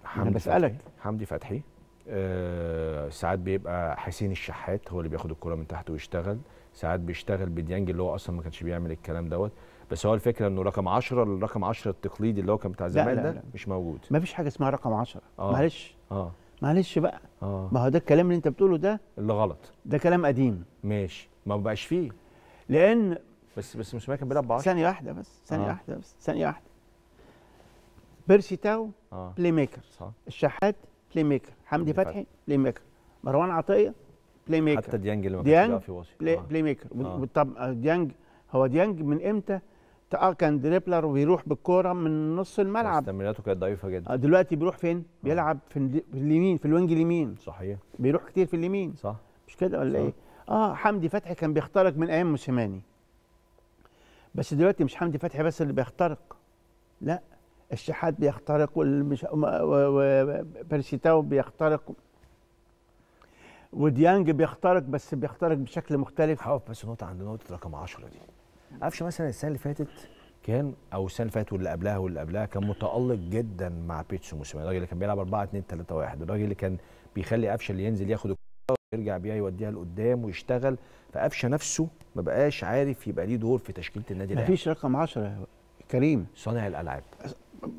حمدي بسالك حمدي فتحي أه ساعات بيبقى حسين الشحات هو اللي بياخد الكره من تحت ويشتغل ساعات بيشتغل بديانج اللي هو اصلا ما كانش بيعمل الكلام دوت بس هو الفكره انه رقم 10 الرقم 10 التقليدي اللي هو كان بتاع زمان ده لا. مش موجود ما فيش حاجه اسمها رقم 10 آه. معلش اه معلش بقى آه. ما هو ده الكلام اللي انت بتقوله ده اللي غلط ده كلام قديم ماشي ما بقاش فيه لان بس بس مش كان بيلعب بعشرة ثانيه واحده بس ثانيه آه. واحده بس ثانيه واحده بيرسي تاو آه. بلاي ميكر صح. الشحات بلاي ميكر حمدي فتحي بلاي ميكر مروان عطيه بلاي ميكر حتى ديانج اللي ما كانش بيلعب في واشنطن بلاي, آه. بلاي ميكر آه. طب آه، ديانج هو ديانج من امتى اه كان دريبلر وبيروح بالكوره من نص الملعب استمراريته كانت ضعيفه جدا آه، دلوقتي بيروح فين؟ بيلعب في اليمين في الوينج اليمين صحيح بيروح كتير في اليمين صح مش كده ولا ايه؟ اه حمدي فتحي كان بيخترق من ايام موسيماني بس دلوقتي مش حمدي فتحي بس اللي بيخترق لا الشحات بيخترق والمش... بيرسيتاو بيخترق وديانج بيخترق بس بيخترق بشكل مختلف هقف بس نقطه عند نقطه رقم 10 دي قفشه مثلا السنه اللي فاتت كان او السنه اللي فاتت واللي قبلها واللي قبلها كان متالق جدا مع بيتسو موسيماني الراجل اللي كان بيلعب 4 2 3 1 الراجل اللي كان بيخلي قفشه اللي ينزل ياخد يرجع بيها يوديها لقدام ويشتغل فقفشه نفسه ما بقاش عارف يبقى ليه دور في تشكيله النادي الاهلي مفيش رقم 10 كريم صانع الالعاب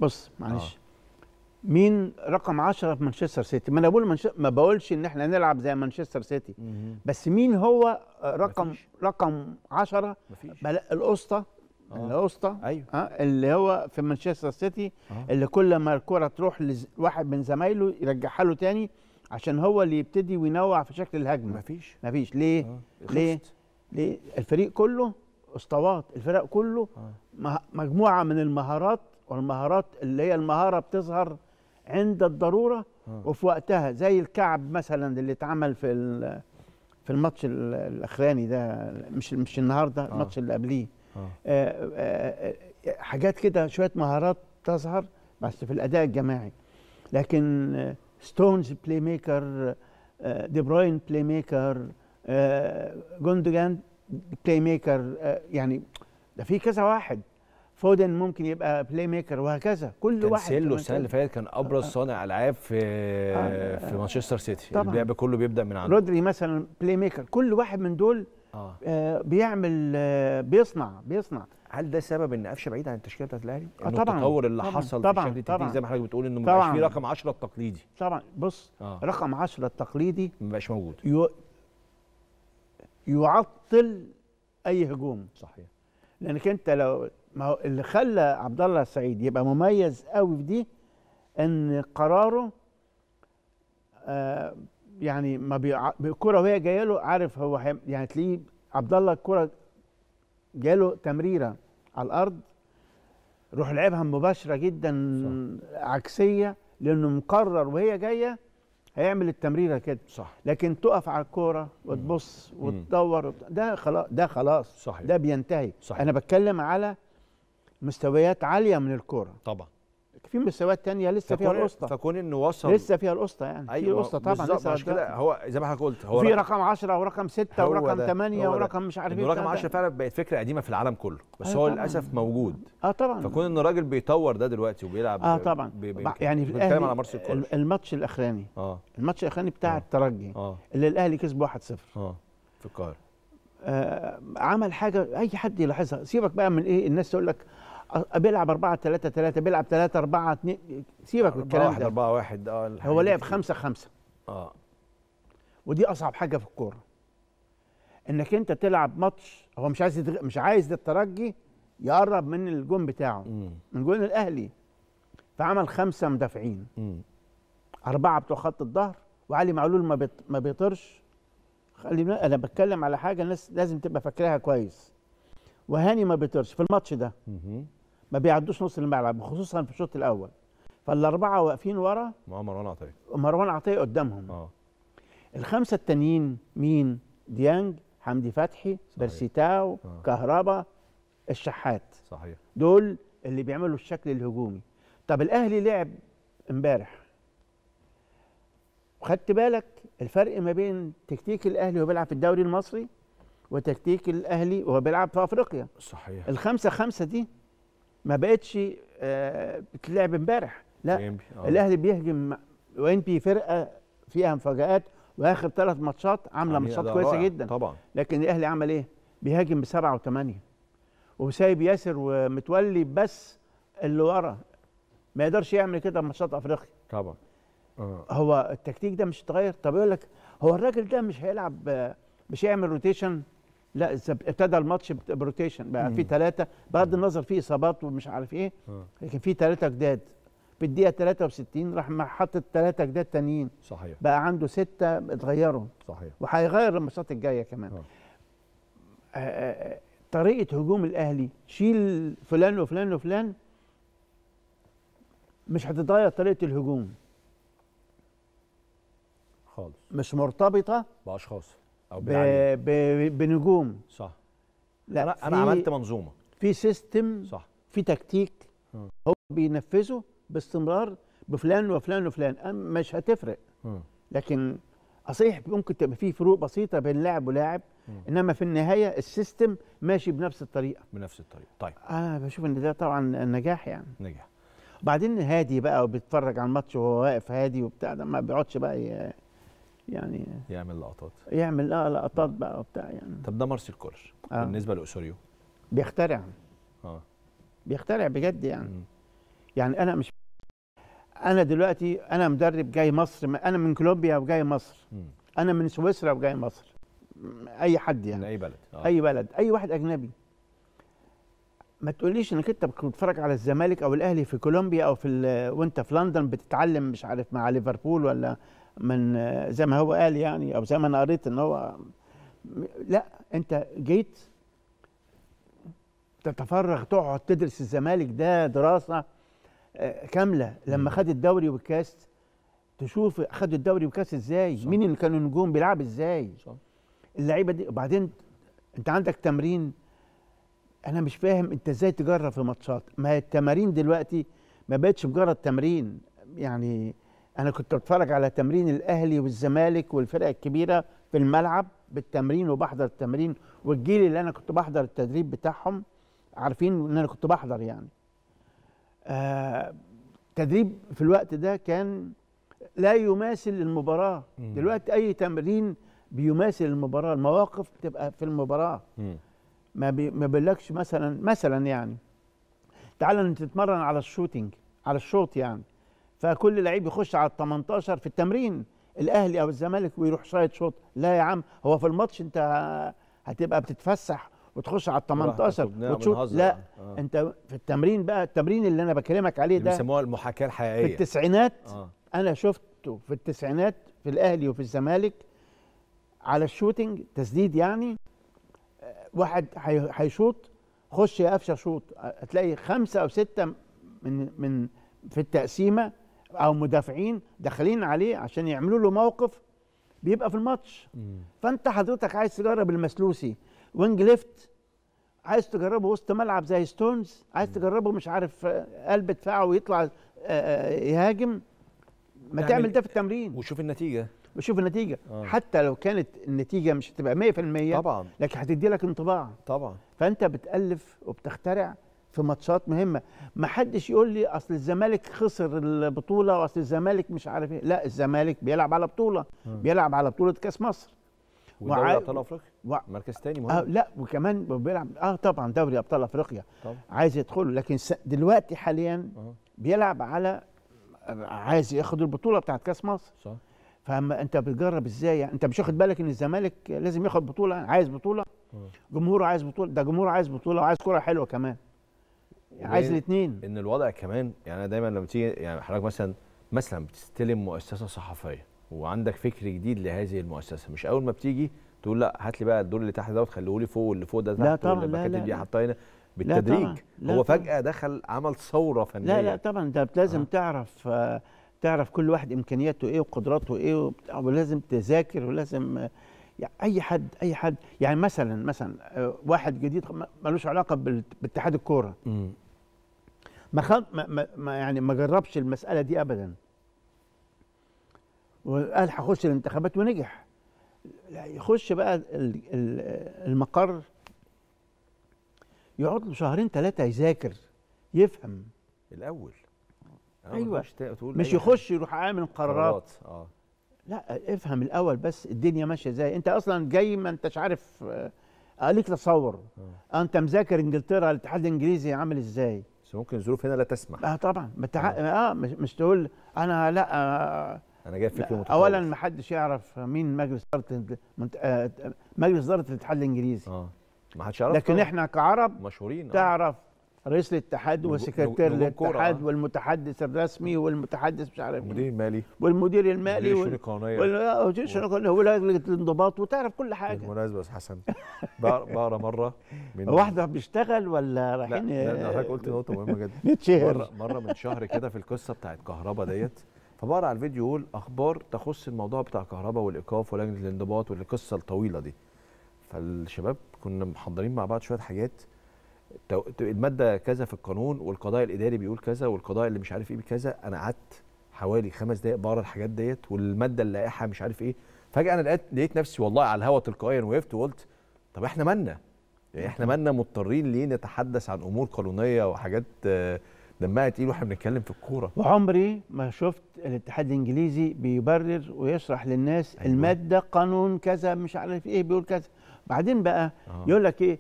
بص معلش آه. مين رقم 10 في مانشستر سيتي ما انا بقول منش... ما بقولش ان احنا نلعب زي مانشستر سيتي مم. بس مين هو رقم مفيش. رقم 10 بل... الاسطى آه. الاسطى أيوه. آه اللي هو في مانشستر سيتي آه. اللي كل ما الكره تروح لواحد من زمايله يرجعها له تاني عشان هو اللي يبتدي وينوع في شكل الهجمه مفيش مفيش ليه آه. ليه ليه الفريق كله اسطوات الفريق كله آه. مجموعه من المهارات والمهارات اللي هي المهاره بتظهر عند الضروره آه. وفي وقتها زي الكعب مثلا اللي اتعمل في في الماتش الاخراني ده مش مش النهارده آه. الماتش اللي قبليه آه. آه. آه آه حاجات كده شويه مهارات تظهر بس في الاداء الجماعي لكن آه ستونز بلاي ميكر دي بروين بلاي ميكر جوندوجان بلاي ميكر يعني ده في كذا واحد فودن ممكن يبقى بلاي ميكر وهكذا كل كان واحد سيلو السنه اللي فاتت كان ابرز آه. صانع العاب في آه. في مانشستر سيتي يعني اللعب كله بيبدا من عنده رودري مثلا بلاي ميكر كل واحد من دول آه. آه، بيعمل بيصنع بيصنع هل ده سبب ان قفشه بعيد عن التشكيله بتاعت الاهلي؟ آه طبعا التطور اللي طبعًا حصل طبعا في طبعا زي ما حضرتك بتقول انه ما بقاش في رقم 10 التقليدي طبعا بص آه. رقم 10 التقليدي ما بقاش موجود يو يعطل اي هجوم صحيح لانك انت لو ما هو اللي خلى عبد الله السعيد يبقى مميز قوي في دي ان قراره آه يعني ما بيع... الكوره وهي جايه له عارف هو حي... يعني تلاقيه عبد الله الكوره جاله تمريره على الارض روح لعبها مباشره جدا صح. عكسيه لانه مقرر وهي جايه هيعمل التمريره كده صح لكن تقف على الكوره وتبص وتدور ده خلاص ده خلاص صحيح. ده بينتهي صحيح. انا بتكلم على مستويات عاليه من الكوره طبعا في مستويات تانية لسه فيها القسطه فكون انه وصل لسه فيها القسطه يعني أيوة في القسطه طبعا لسه مش كده هو زي ما حضرتك قلت هو في رقم 10 ورقم 6 ورقم 8 ورقم مش عارف ايه رقم 10 فعلا بقت فكره قديمه في العالم كله بس أيوة هو للاسف موجود اه طبعا فكون ان الراجل بيطور ده دلوقتي وبيلعب اه طبعا يعني بنتكلم على مارس الماتش الاخراني اه الماتش الاخراني بتاع آه. الترجي آه. اللي الاهلي كسبه 1-0 اه في القاهره آه، عمل حاجه اي حد يلاحظها سيبك بقى من ايه الناس تقول لك بيلعب 4 3 3 بيلعب 3 4 2 سيبك من الكلام ده 4 1 اه هو لعب 5 5 اه ودي اصعب حاجه في الكوره انك انت تلعب ماتش هو مش عايز يتغ... مش عايز الترجي يقرب من الجون بتاعه مم. من جون الاهلي فعمل خمسه مدافعين اربعه بتوع خط الظهر وعلي معلول ما بيط... ما بيطرش خلي انا بتكلم على حاجه الناس لازم تبقى فاكراها كويس وهاني ما بيطرش في الماتش ده مم. ما بيعدوش نص الملعب خصوصا في الشوط الاول فالاربعه واقفين ورا مع مروان عطيه مروان عطيه قدامهم اه الخمسه التانيين مين ديانج حمدي فتحي برسيتاو آه. كهربا الشحات صحيح دول اللي بيعملوا الشكل الهجومي طب الاهلي لعب امبارح وخدت بالك الفرق ما بين تكتيك الاهلي وهو بيلعب في الدوري المصري وتكتيك الاهلي وهو بيلعب في افريقيا صحيح الخمسه خمسه دي ما بقتش آه، بتلعب امبارح لا آه. الاهلي بيهجم بي فرقه فيها مفاجآت واخر ثلاث ماتشات عامله ماتشات كويسه رائع. جدا طبعا لكن الاهلي عمل ايه؟ بيهاجم بسبعه وثمانيه وسايب ياسر ومتولي بس اللي ورا ما يقدرش يعمل كده ماتشات افريقيا طبعا آه. هو التكتيك ده مش اتغير طب يقول لك هو الراجل ده مش هيلعب آه، مش هيعمل روتيشن لا ابتدى الماتش بروتيشن بقى في ثلاثه بغض النظر في اصابات ومش عارف ايه آه. لكن في ثلاثه جداد في الدقيقه 63 راح حط ثلاثه جداد تانيين صحيح بقى عنده سته اتغيروا صحيح وهيغير الماتشات الجايه كمان آه. آه، طريقه هجوم الاهلي شيل فلان وفلان وفلان مش هتتغير طريقه الهجوم خالص مش مرتبطه باشخاص أو ب... بنجوم صح لا أنا, عملت منظومة في سيستم صح في تكتيك م. هو بينفذه باستمرار بفلان وفلان وفلان أم مش هتفرق م. لكن اصيح ممكن تبقى في فروق بسيطه بين لاعب ولاعب انما في النهايه السيستم ماشي بنفس الطريقه بنفس الطريقه طيب انا آه، بشوف ان ده طبعا نجاح يعني نجاح بعدين هادي بقى وبيتفرج على الماتش وهو واقف هادي وبتاع ده ما بيقعدش بقى يعني يعمل لقطات يعمل اه لقطات بقى وبتاع يعني طب ده مارسيل كولر آه. بالنسبه لاسوريو بيخترع اه بيخترع بجد يعني م. يعني انا مش انا دلوقتي انا مدرب جاي مصر انا من كولومبيا وجاي مصر م. انا من سويسرا وجاي مصر اي حد يعني من اي بلد آه. اي بلد اي واحد اجنبي ما تقوليش انك انت بتتفرج على الزمالك او الاهلي في كولومبيا او في وانت في لندن بتتعلم مش عارف مع ليفربول ولا من زي ما هو قال يعني او زي ما انا قريت ان هو لا انت جيت تتفرغ تقعد تدرس الزمالك ده دراسه آه، كامله لما خد الدوري والكاس تشوف خد الدوري والكاس ازاي صح. مين اللي كانوا نجوم بيلعب ازاي صح. اللعيبه دي وبعدين انت عندك تمرين انا مش فاهم انت ازاي تجرب في ماتشات ما التمارين دلوقتي ما بقتش مجرد تمرين يعني انا كنت بتفرج على تمرين الاهلي والزمالك والفرق الكبيره في الملعب بالتمرين وبحضر التمرين والجيل اللي انا كنت بحضر التدريب بتاعهم عارفين ان انا كنت بحضر يعني آه تدريب في الوقت ده كان لا يماثل المباراه مم. دلوقتي اي تمرين بيماثل المباراه المواقف بتبقى في المباراه مم. ما بي ما بيقولكش مثلا مثلا يعني تعال تتمرن على الشوتينج على الشوط يعني فكل لعيب يخش على ال 18 في التمرين الاهلي او الزمالك ويروح شايط شوط لا يا عم هو في الماتش انت هتبقى بتتفسح وتخش على ال 18 وتشوف لا آه. انت في التمرين بقى التمرين اللي انا بكلمك عليه ده بيسموها المحاكاه الحقيقيه في التسعينات آه. انا شفته في التسعينات في الاهلي وفي الزمالك على الشوتنج تسديد يعني واحد هيشوط خش يا قفشه شوط هتلاقي خمسه او سته من من في التقسيمه او مدافعين داخلين عليه عشان يعملوا له موقف بيبقى في الماتش فانت حضرتك عايز تجرب المسلوسي وينج ليفت عايز تجربه وسط ملعب زي ستونز عايز تجربه مش عارف قلب دفاعه ويطلع آه، آه، يهاجم ما تعمل ده في التمرين وشوف النتيجه وشوف النتيجه آه. حتى لو كانت النتيجه مش هتبقى 100% طبعا لكن هتدي لك انطباع طبعا فانت بتالف وبتخترع في ماتشات مهمه ما حدش يقول لي اصل الزمالك خسر البطوله واصل الزمالك مش عارف ايه لا الزمالك بيلعب على بطوله م. بيلعب على بطوله كاس مصر ودوري ابطال افريقيا و... مركز تاني مهم آه لا وكمان بيلعب اه طبعا دوري ابطال افريقيا طبعا. عايز يدخله لكن س... دلوقتي حاليا أه. بيلعب على عايز ياخد البطوله بتاعت كاس مصر صح فاما انت بتجرب ازاي يعني؟ انت مش واخد بالك ان الزمالك لازم ياخد بطوله عايز بطوله جمهوره عايز بطوله ده جمهوره عايز بطوله وعايز كره حلوه كمان عايز الاثنين ان الوضع كمان يعني انا دايما لما تيجي يعني حضرتك مثلا مثلا بتستلم مؤسسه صحفيه وعندك فكر جديد لهذه المؤسسه مش اول ما بتيجي تقول لا هات لي بقى الدور اللي تحت دوت خليه لي فوق واللي فوق ده تحت لا طبعا والمكاتب دي حاطاه هنا بالتدريج لا لا هو فجاه دخل عمل ثوره فنيه لا لا طبعا انت لازم آه. تعرف تعرف كل واحد امكانياته ايه وقدراته ايه ولازم تذاكر ولازم يعني اي حد اي حد يعني مثلا مثلا واحد جديد ملوش علاقه باتحاد الكوره ما, خل... ما... ما يعني ما جربش المساله دي ابدا وقال هخش الانتخابات ونجح يخش بقى المقر يقعد له شهرين ثلاثه يذاكر يفهم الاول ايوه مش يخش يروح عامل قرارات اه لا افهم الاول بس الدنيا ماشيه ازاي انت اصلا جاي ما انتش عارف آه، ليك تصور آه. انت مذاكر انجلترا الاتحاد الانجليزي عامل ازاي بس ممكن الظروف هنا لا تسمح اه طبعا متع... اه, آه، مش تقول انا لا آه انا جايب فكره متخلص. اولا ما حدش يعرف مين مجلس اداره منت... آه مجلس اداره الاتحاد الانجليزي اه ما حدش يعرف لكن طبعا. احنا كعرب مشهورين آه. تعرف رئيس الاتحاد وسكرتير الاتحاد آه. والمتحدث الرسمي والمتحدث مش عارف المدير المالي والمدير المالي والمدير القانونيه والمدير آه، القانونيه ولجنه الانضباط وتعرف كل حاجه بالمناسبه يا استاذ حسن بقرا مره من واحده بيشتغل ولا رايحين لا لا حضرتك قلت نقطه مهمه جدا نتشهر مرة, مره من شهر كده في القصه بتاعت كهربا ديت فبقرا على الفيديو يقول اخبار تخص الموضوع بتاع كهربا والايقاف ولجنه الانضباط والقصه الطويله دي فالشباب كنا محضرين مع بعض شويه حاجات الماده كذا في القانون والقضاء الاداري بيقول كذا والقضاء اللي مش عارف ايه كذا انا قعدت حوالي خمس دقائق بقرا الحاجات ديت والماده اللائحه مش عارف ايه فجاه انا لقيت لقيت نفسي والله على الهوا تلقائيا وقفت وقلت طب احنا مالنا يعني احنا مالنا مضطرين ليه نتحدث عن امور قانونيه وحاجات آه، دمها تقيل واحنا بنتكلم في الكوره وعمري ما شفت الاتحاد الانجليزي بيبرر ويشرح للناس أيوة. الماده قانون كذا مش عارف ايه بيقول كذا بعدين بقى آه. يقول لك ايه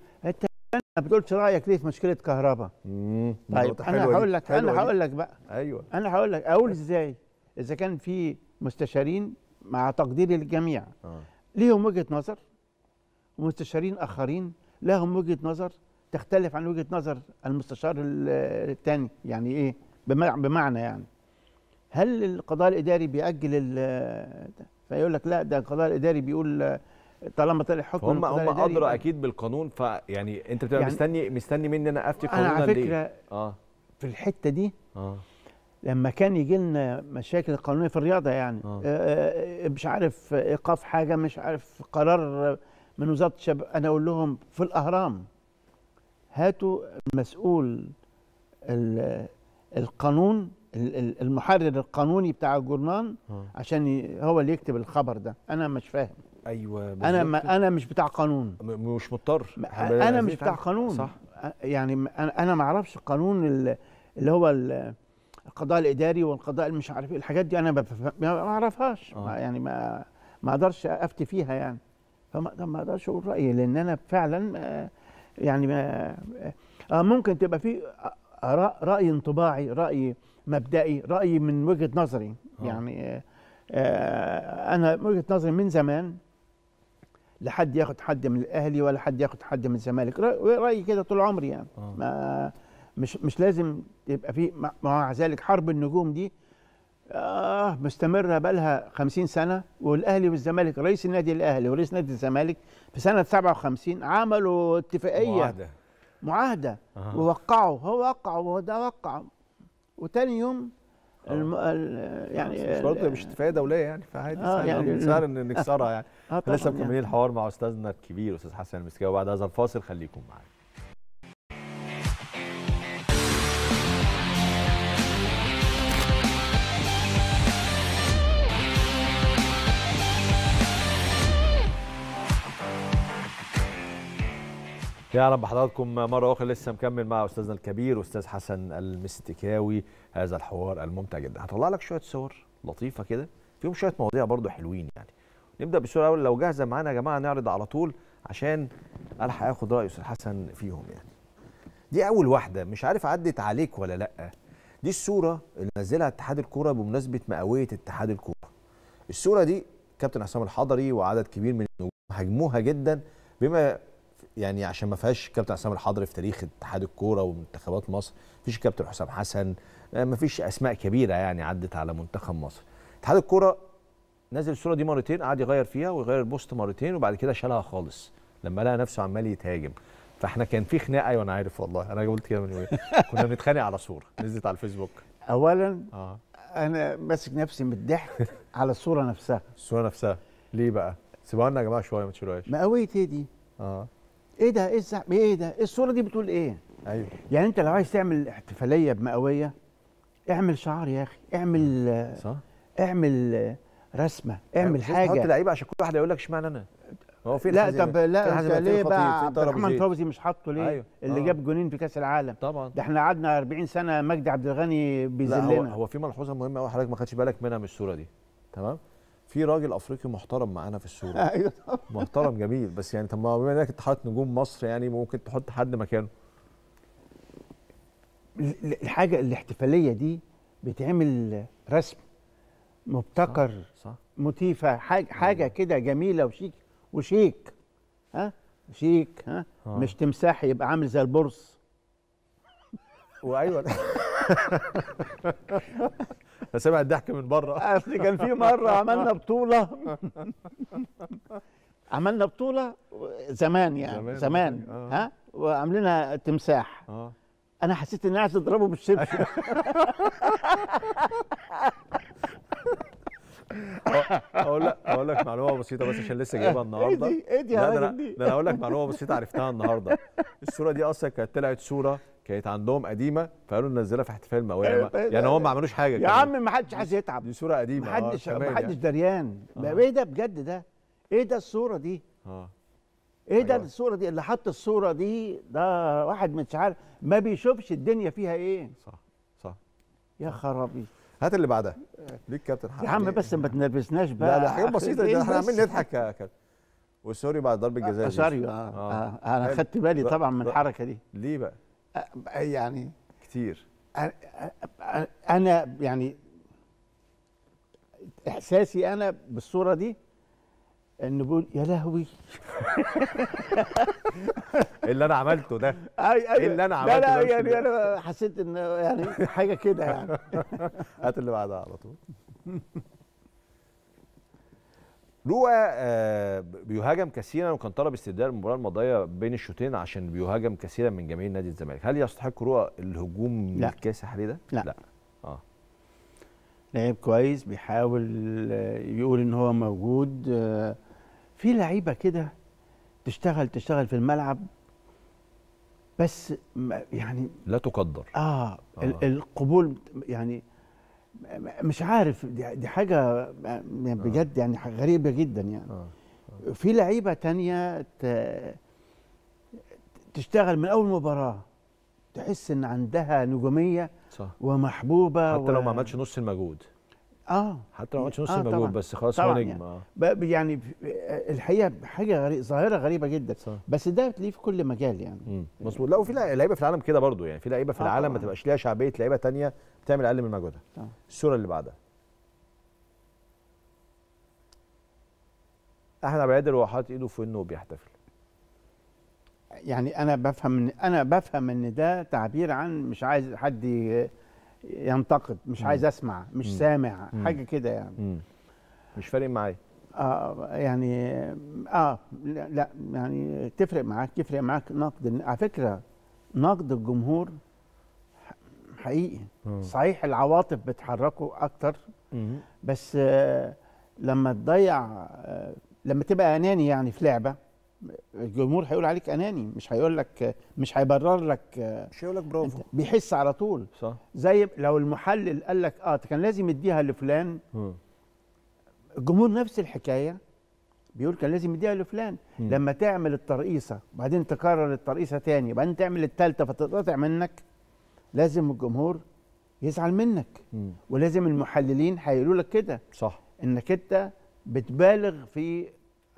بتقولش رايك ليه في مشكله كهرباء طيب انا هقول لك انا هقول لك بقى ايوه انا هقول لك اقول ازاي اذا كان في مستشارين مع تقدير الجميع آه. ليهم وجهه نظر ومستشارين اخرين لهم وجهه نظر تختلف عن وجهه نظر المستشار الثاني يعني ايه بمعنى يعني هل القضاء الاداري بيأجل فيقول لك لا ده القضاء الاداري بيقول طالما طلع حكم هم هم ادرى اكيد بالقانون فيعني انت بتبقى يعني مستني مستني مني انا افتي القانون انا على فكره اه في الحته دي اه لما كان يجي لنا مشاكل قانونيه في الرياضه يعني آه. آه،, آه. آه مش عارف ايقاف حاجه مش عارف قرار من وزاره الشباب انا اقول لهم في الاهرام هاتوا المسؤول القانون المحرر القانوني بتاع الجورنان آه. عشان هو اللي يكتب الخبر ده انا مش فاهم ايوه انا ما انا مش بتاع قانون مش مضطر انا مش بتاع قانون صح يعني انا ما اعرفش القانون اللي هو القضاء الاداري والقضاء مش عارف ايه الحاجات دي انا ما اعرفهاش آه. يعني ما ما اقدرش افتي فيها يعني فما ما اقدرش اقول رايي لان انا فعلا آه، يعني ما آه،, آه ممكن تبقى في راي انطباعي راي مبدئي راي من وجهه نظري يعني انا وجهه نظري من زمان لا حد ياخد حد من الاهلي ولا حد ياخد حد من الزمالك رايي كده طول عمري يعني آه. ما مش مش لازم يبقى في مع ذلك حرب النجوم دي آه مستمره بقى لها 50 سنه والاهلي والزمالك رئيس النادي الاهلي ورئيس نادي الزمالك في سنه 57 عملوا اتفاقيه معاهده معاهده آه. ووقعوا هو وقع وده وقع وتاني يوم آه. الم... يعني مش برضه مش اتفاقيه دوليه يعني فعادي آه سهل يعني سهل ان نكسرها يعني آه لسه يعني. مكملين يعني. الحوار مع استاذنا الكبير استاذ حسن المسكاوي بعد هذا الفاصل خليكم معانا يا اهلا بحضراتكم مرة أخرى لسه مكمل مع أستاذنا الكبير أستاذ حسن المستكاوي هذا الحوار الممتع جدا هطلع لك شوية صور لطيفة كده فيهم شوية مواضيع برضو حلوين يعني نبدأ بالصورة الأول لو جاهزة معانا يا جماعة نعرض على طول عشان ألحق آخد رأي أستاذ حسن فيهم يعني دي أول واحدة مش عارف عدت عليك ولا لأ دي الصورة اللي نزلها اتحاد الكورة بمناسبة مئوية اتحاد الكورة الصورة دي كابتن حسام الحضري وعدد كبير من النجوم هاجموها جدا بما يعني عشان ما فيهاش كابتن عصام الحضري في تاريخ اتحاد الكوره ومنتخبات مصر مفيش كابتن حسام حسن آه، مفيش اسماء كبيره يعني عدت على منتخب مصر اتحاد الكوره نزل الصوره دي مرتين قعد يغير فيها ويغير البوست مرتين وبعد كده شالها خالص لما لقى نفسه عمال يتهاجم فاحنا كان في خناقه ايوه انا عارف والله انا قلت كده من وين كنا بنتخانق على صوره نزلت على الفيسبوك اولا آه. انا ماسك نفسي من الضحك على الصوره نفسها الصوره نفسها ليه بقى سيبوها لنا يا جماعه شويه ما تشيلوهاش مقاويه إيه دي اه ايه ده ايه الزحمه ايه ده إيه الصوره دي بتقول ايه ايوه يعني انت لو عايز تعمل احتفاليه بمئويه اعمل شعار يا اخي اعمل صح اعمل رسمه اعمل يعني حاجه حط لعيبه عشان كل واحد يقول لك اشمعنى انا هو في لا طب لا ليه بقى عبد فوزي مش حاطه ليه؟ أيوه. اللي آه. جاب جونين في كاس العالم طبعا ده احنا قعدنا 40 سنه مجدي عبد الغني بيذلنا هو, هو في ملحوظه مهمه قوي حضرتك ما خدتش بالك منها من الصوره دي تمام؟ في راجل افريقي محترم معانا في الصوره ايوه محترم جميل بس يعني طب ما بما انك انت حاطط نجوم مصر يعني ممكن تحط حد مكانه الحاجه الاحتفاليه دي بتعمل رسم مبتكر صح, صح. موتيفه حاجه, أيوة. حاجة كده جميله وشيك وشيك ها شيك ها آه. مش تمساح يبقى عامل زي البرص وايوه فسمع الضحك من بره اصل كان في مره عملنا بطوله عملنا بطوله زمان يعني زمان, زمان. آه. ها وعملنا تمساح آه. انا حسيت اني عايز اضربه بالشبشب اقول لك اقول لك معلومه بسيطه بس عشان لسه جايبها النهارده ايه دي ايه دي يا انا اقول لك معلومه بسيطه عرفتها النهارده الصوره دي اصلا كانت طلعت صوره كانت عندهم قديمه فقالوا ننزلها في احتفال مقاومه إيه، يعني هم ما إيه. عملوش حاجه يا عم ما حدش عايز يتعب دي صوره قديمه ما آه، حدش ما حدش يعني. دريان آه. ايه ده بجد ده ايه ده الصوره دي اه ايه ده أيوة. الصوره دي اللي حط الصوره دي ده واحد مش عارف ما بيشوفش الدنيا فيها ايه صح صح يا خرابي هات اللي بعدها ليك كابتن حسن يا عم إيه؟ بس ما تنرفزناش بقى لا لا حاجات بسيطه ده احنا عمالين نضحك يا كابتن وسوري بعد ضربه آه، جزاء آه، سوري اه, آه. آه. انا خدت بالي طبعا من الحركه دي ليه بقى يعني كتير انا يعني احساسي انا بالصوره دي انه بقول يا لهوي اللي انا عملته ده اي اي إيه اللي انا عملته لا لا يعني انا حسيت ان يعني حاجه كده يعني هات اللي بعدها على طول رؤى آه، بيهاجم كثيرا وكان طلب استبدال المباراه الماضيه بين الشوطين عشان بيهاجم كثيرا من جماهير نادي الزمالك هل يستحق رؤى الهجوم لا. الكاسح ده لا, لا. اه لعيب كويس بيحاول آه، يقول ان هو موجود آه، في لعيبه كده تشتغل تشتغل في الملعب بس يعني لا تقدر اه, آه. القبول يعني مش عارف دي حاجه يعني آه. بجد يعني غريبه جدا يعني آه. في لعيبه تانية تشتغل من اول مباراه تحس ان عندها نجوميه صح. ومحبوبه حتى و... لو ما عملتش نص المجهود اه حتى لو ما عملتش نص آه المجهود بس خلاص هو نجم يعني. اه يعني, الحقيقه حاجه غريبة ظاهره غريبه جدا صح. بس ده بتلاقيه في كل مجال يعني مظبوط لا وفي لعيبه في العالم كده برضو يعني في لعيبه في آه العالم ما تبقاش ليها شعبيه لعيبه تانية تعمل اقل من مجهودها الصوره اللي بعدها احمد عبد القادر حاطط ايده في انه وبيحتفل يعني انا بفهم إن انا بفهم ان ده تعبير عن مش عايز حد ينتقد مش عايز اسمع مش سامع حاجه كده يعني مش فارق معايا اه يعني اه لا يعني تفرق معاك يفرق معاك نقد على فكره نقد الجمهور حقيقي مم. صحيح العواطف بتحركه اكتر مم. بس آه، لما تضيع آه، لما تبقى اناني يعني في لعبه الجمهور هيقول عليك اناني مش هيقول لك مش هيبرر لك آه، مش هيقول لك برافو بيحس على طول صح زي لو المحلل قال لك اه كان لازم يديها لفلان مم. الجمهور نفس الحكايه بيقول كان لازم يديها لفلان لما تعمل الترقيصه وبعدين تكرر الترقيصه تاني وبعدين تعمل الثالثه فتتقطع منك لازم الجمهور يزعل منك م. ولازم المحللين هيقولوا لك كده صح انك انت بتبالغ في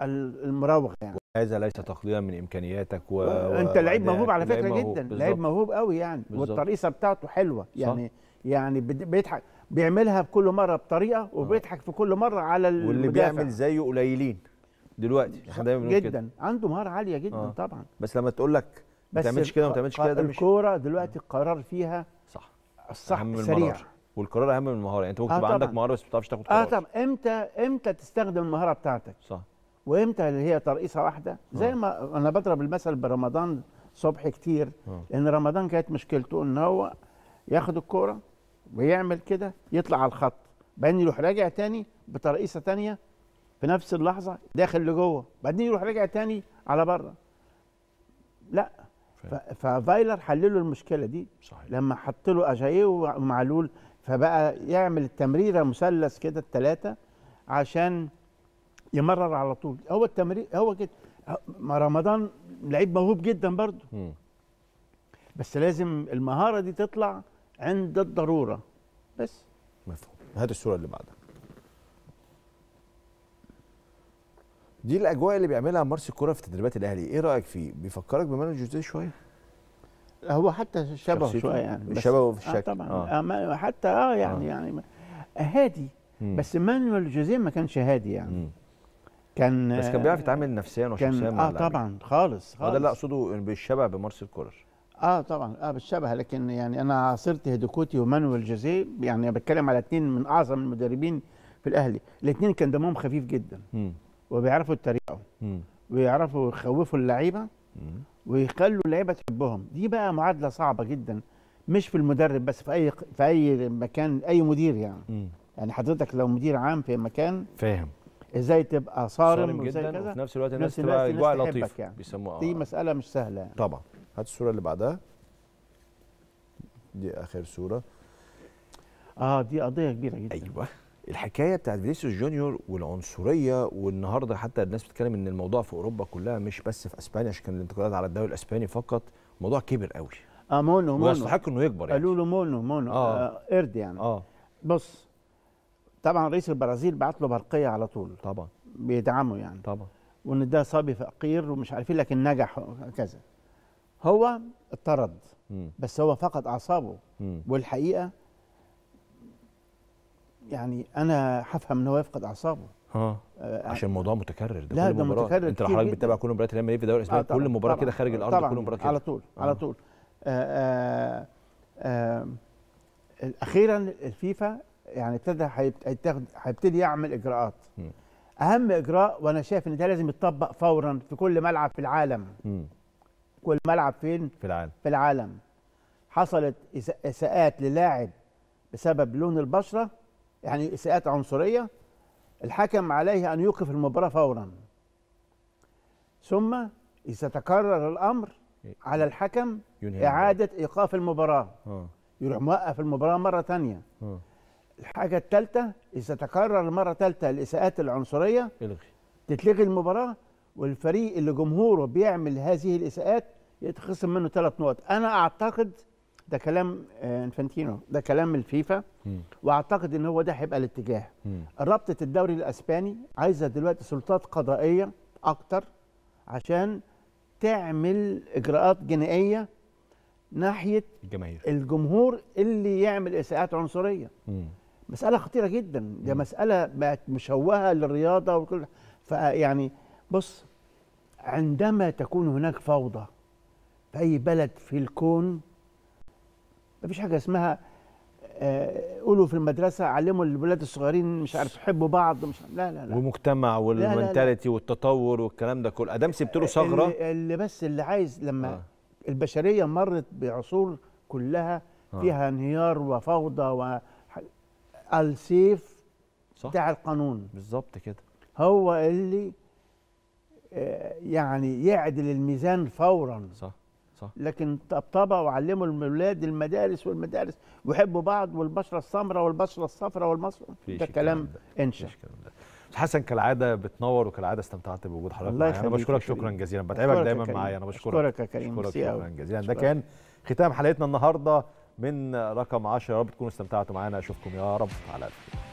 المراوغه يعني هذا ليس تقليلا من امكانياتك و... انت لعيب موهوب على فكره موهوب. جدا لعيب موهوب قوي يعني بالزبط. والترقيصه بتاعته حلوه يعني صح. يعني, يعني بيضحك بيعملها في كل مره بطريقه آه. وبيضحك في كل مره على المدافع واللي بيعمل زيه قليلين دلوقتي احنا دايما جدا كده. عنده مهاره عاليه جدا آه. طبعا بس لما تقول لك بس تعملش كده وما تعملش كده ده مش الكوره دلوقتي القرار فيها صح الصح أهم السريع والقرار اهم من المهاره يعني انت ممكن آه، تبقى عندك مهاره بس ما بتعرفش تاخد آه، قرار اه طب امتى امتى تستخدم المهاره بتاعتك صح وامتى اللي هي ترقيصه واحده زي آه. ما انا بضرب المثل برمضان صبحي كتير لان رمضان كانت مشكلته ان هو ياخد الكوره ويعمل كده يطلع على الخط بعدين يروح راجع تاني بترقيصه تانيه في نفس اللحظه داخل لجوه بعدين يروح راجع تاني على بره لا ففايلر له المشكله دي صحيح. لما حط له اجاييه ومعلول فبقى يعمل التمريره مثلث كده الثلاثه عشان يمرر على طول هو التمرير هو كده رمضان لعيب موهوب جدا برضه بس لازم المهاره دي تطلع عند الضروره بس مفهوم هات الصوره اللي بعدها دي الاجواء اللي بيعملها مارس الكوره في تدريبات الاهلي ايه رايك فيه بيفكرك بمانويل جوزيه شويه هو حتى شبهه شويه يعني شبهه في آه، الشكل آه طبعا آه. آه حتى اه يعني آه. يعني, يعني هادي مم. بس مانويل جوزيه ما كانش هادي يعني مم. كان بس كان بيعرف يتعامل نفسيا وشخصيا اه طبعا خالص خالص هذا اللي اقصده بالشبه بمارسيل كولر اه طبعا اه بالشبه لكن يعني انا عاصرت هيدوكوتي ومانويل جوزيه يعني بتكلم على اثنين من اعظم المدربين في الاهلي الاثنين كان دمهم خفيف جدا مم. وبيعرفوا يتريقوا ويعرفوا يخوفوا اللعيبه ويخلوا اللعيبه تحبهم دي بقى معادله صعبه جدا مش في المدرب بس في اي في اي مكان اي مدير يعني مم. يعني حضرتك لو مدير عام في مكان فاهم ازاي تبقى صارم, صارم جدا كذا وفي نفس الوقت الناس تبقى اجواء لطيفه يعني. بيسموها دي آه. مساله مش سهله يعني. طبعا هات الصوره اللي بعدها دي اخر صوره اه دي قضيه كبيره جدا ايوه الحكايه بتاعت فينيسيوس جونيور والعنصريه والنهارده حتى الناس بتتكلم ان الموضوع في اوروبا كلها مش بس في اسبانيا عشان كان الانتقادات على الدوري الاسباني فقط الموضوع كبر قوي اه مونو مونو ويستحق انه يكبر يعني قالوا له مونو مونو آه. آه قرد يعني اه بص طبعا رئيس البرازيل بعت له برقيه على طول طبعا بيدعمه يعني طبعا وان ده صبي فقير ومش عارفين إيه، لكن نجح كذا هو اطرد بس هو فقد اعصابه والحقيقه يعني انا هفهم ان هو يفقد اعصابه آه،, اه عشان الموضوع متكرر ده لا كل ده مباراه متكرر انت حضرتك بتتابع كل مباريات ريال مدريد في الدوري الاسباني آه كل مباراه كده خارج الارض طبعًا كل مباراه كده على طول آه. على طول آه آه آه اخيرا الفيفا يعني ابتدى هيتاخد هيبتدي يعمل اجراءات م. اهم اجراء وانا شايف ان ده لازم يتطبق فورا في كل ملعب في العالم م. كل ملعب فين في العالم في العالم حصلت اساءات للاعب بسبب لون البشره يعني إساءات عنصرية الحكم عليه أن يوقف المباراة فورا ثم إذا تكرر الأمر على الحكم إعادة إيقاف المباراة آه. يروح موقف المباراة مرة ثانيه آه. الحاجة الثالثة إذا تكرر مرة ثالثة الإساءات العنصرية يلغي. تتلغي المباراة والفريق اللي جمهوره بيعمل هذه الإساءات يتخصم منه ثلاث نقط أنا أعتقد ده كلام آه، انفانتينو ده كلام الفيفا م. واعتقد ان هو ده هيبقى الاتجاه رابطه الدوري الاسباني عايزه دلوقتي سلطات قضائيه اكتر عشان تعمل اجراءات جنائيه ناحيه الجماهير الجمهور اللي يعمل اساءات عنصريه م. مساله خطيره جدا ده مساله بقت مشوهه للرياضه وكل فيعني بص عندما تكون هناك فوضى في اي بلد في الكون ما فيش حاجه اسمها آه، قولوا في المدرسه علموا الولاد الصغيرين مش عارف يحبوا بعض مش لا لا لا ومجتمع والمنتاليتي والتطور والكلام ده كله ادام سبت له ثغره اللي, اللي بس اللي عايز لما آه. البشريه مرت بعصور كلها آه. فيها انهيار وفوضى و السيف صح بتاع القانون بالظبط كده هو اللي آه، يعني يعدل الميزان فورا صح صح. لكن طبطبه وعلموا الاولاد المدارس والمدارس ويحبوا بعض والبشره السمراء والبشره الصفراء والمصر ده كلام انشا حسن كالعاده بتنور وكالعاده استمتعت بوجود حضرتك يخليك انا بشكرك شكرا جزيلا بتعبك دايما معايا انا بشكرك بشكرك يا كريم بشكرك شكرا جزيلا ده كان ختام حلقتنا النهارده من رقم 10 يا رب تكونوا استمتعتوا معانا اشوفكم يا رب على خير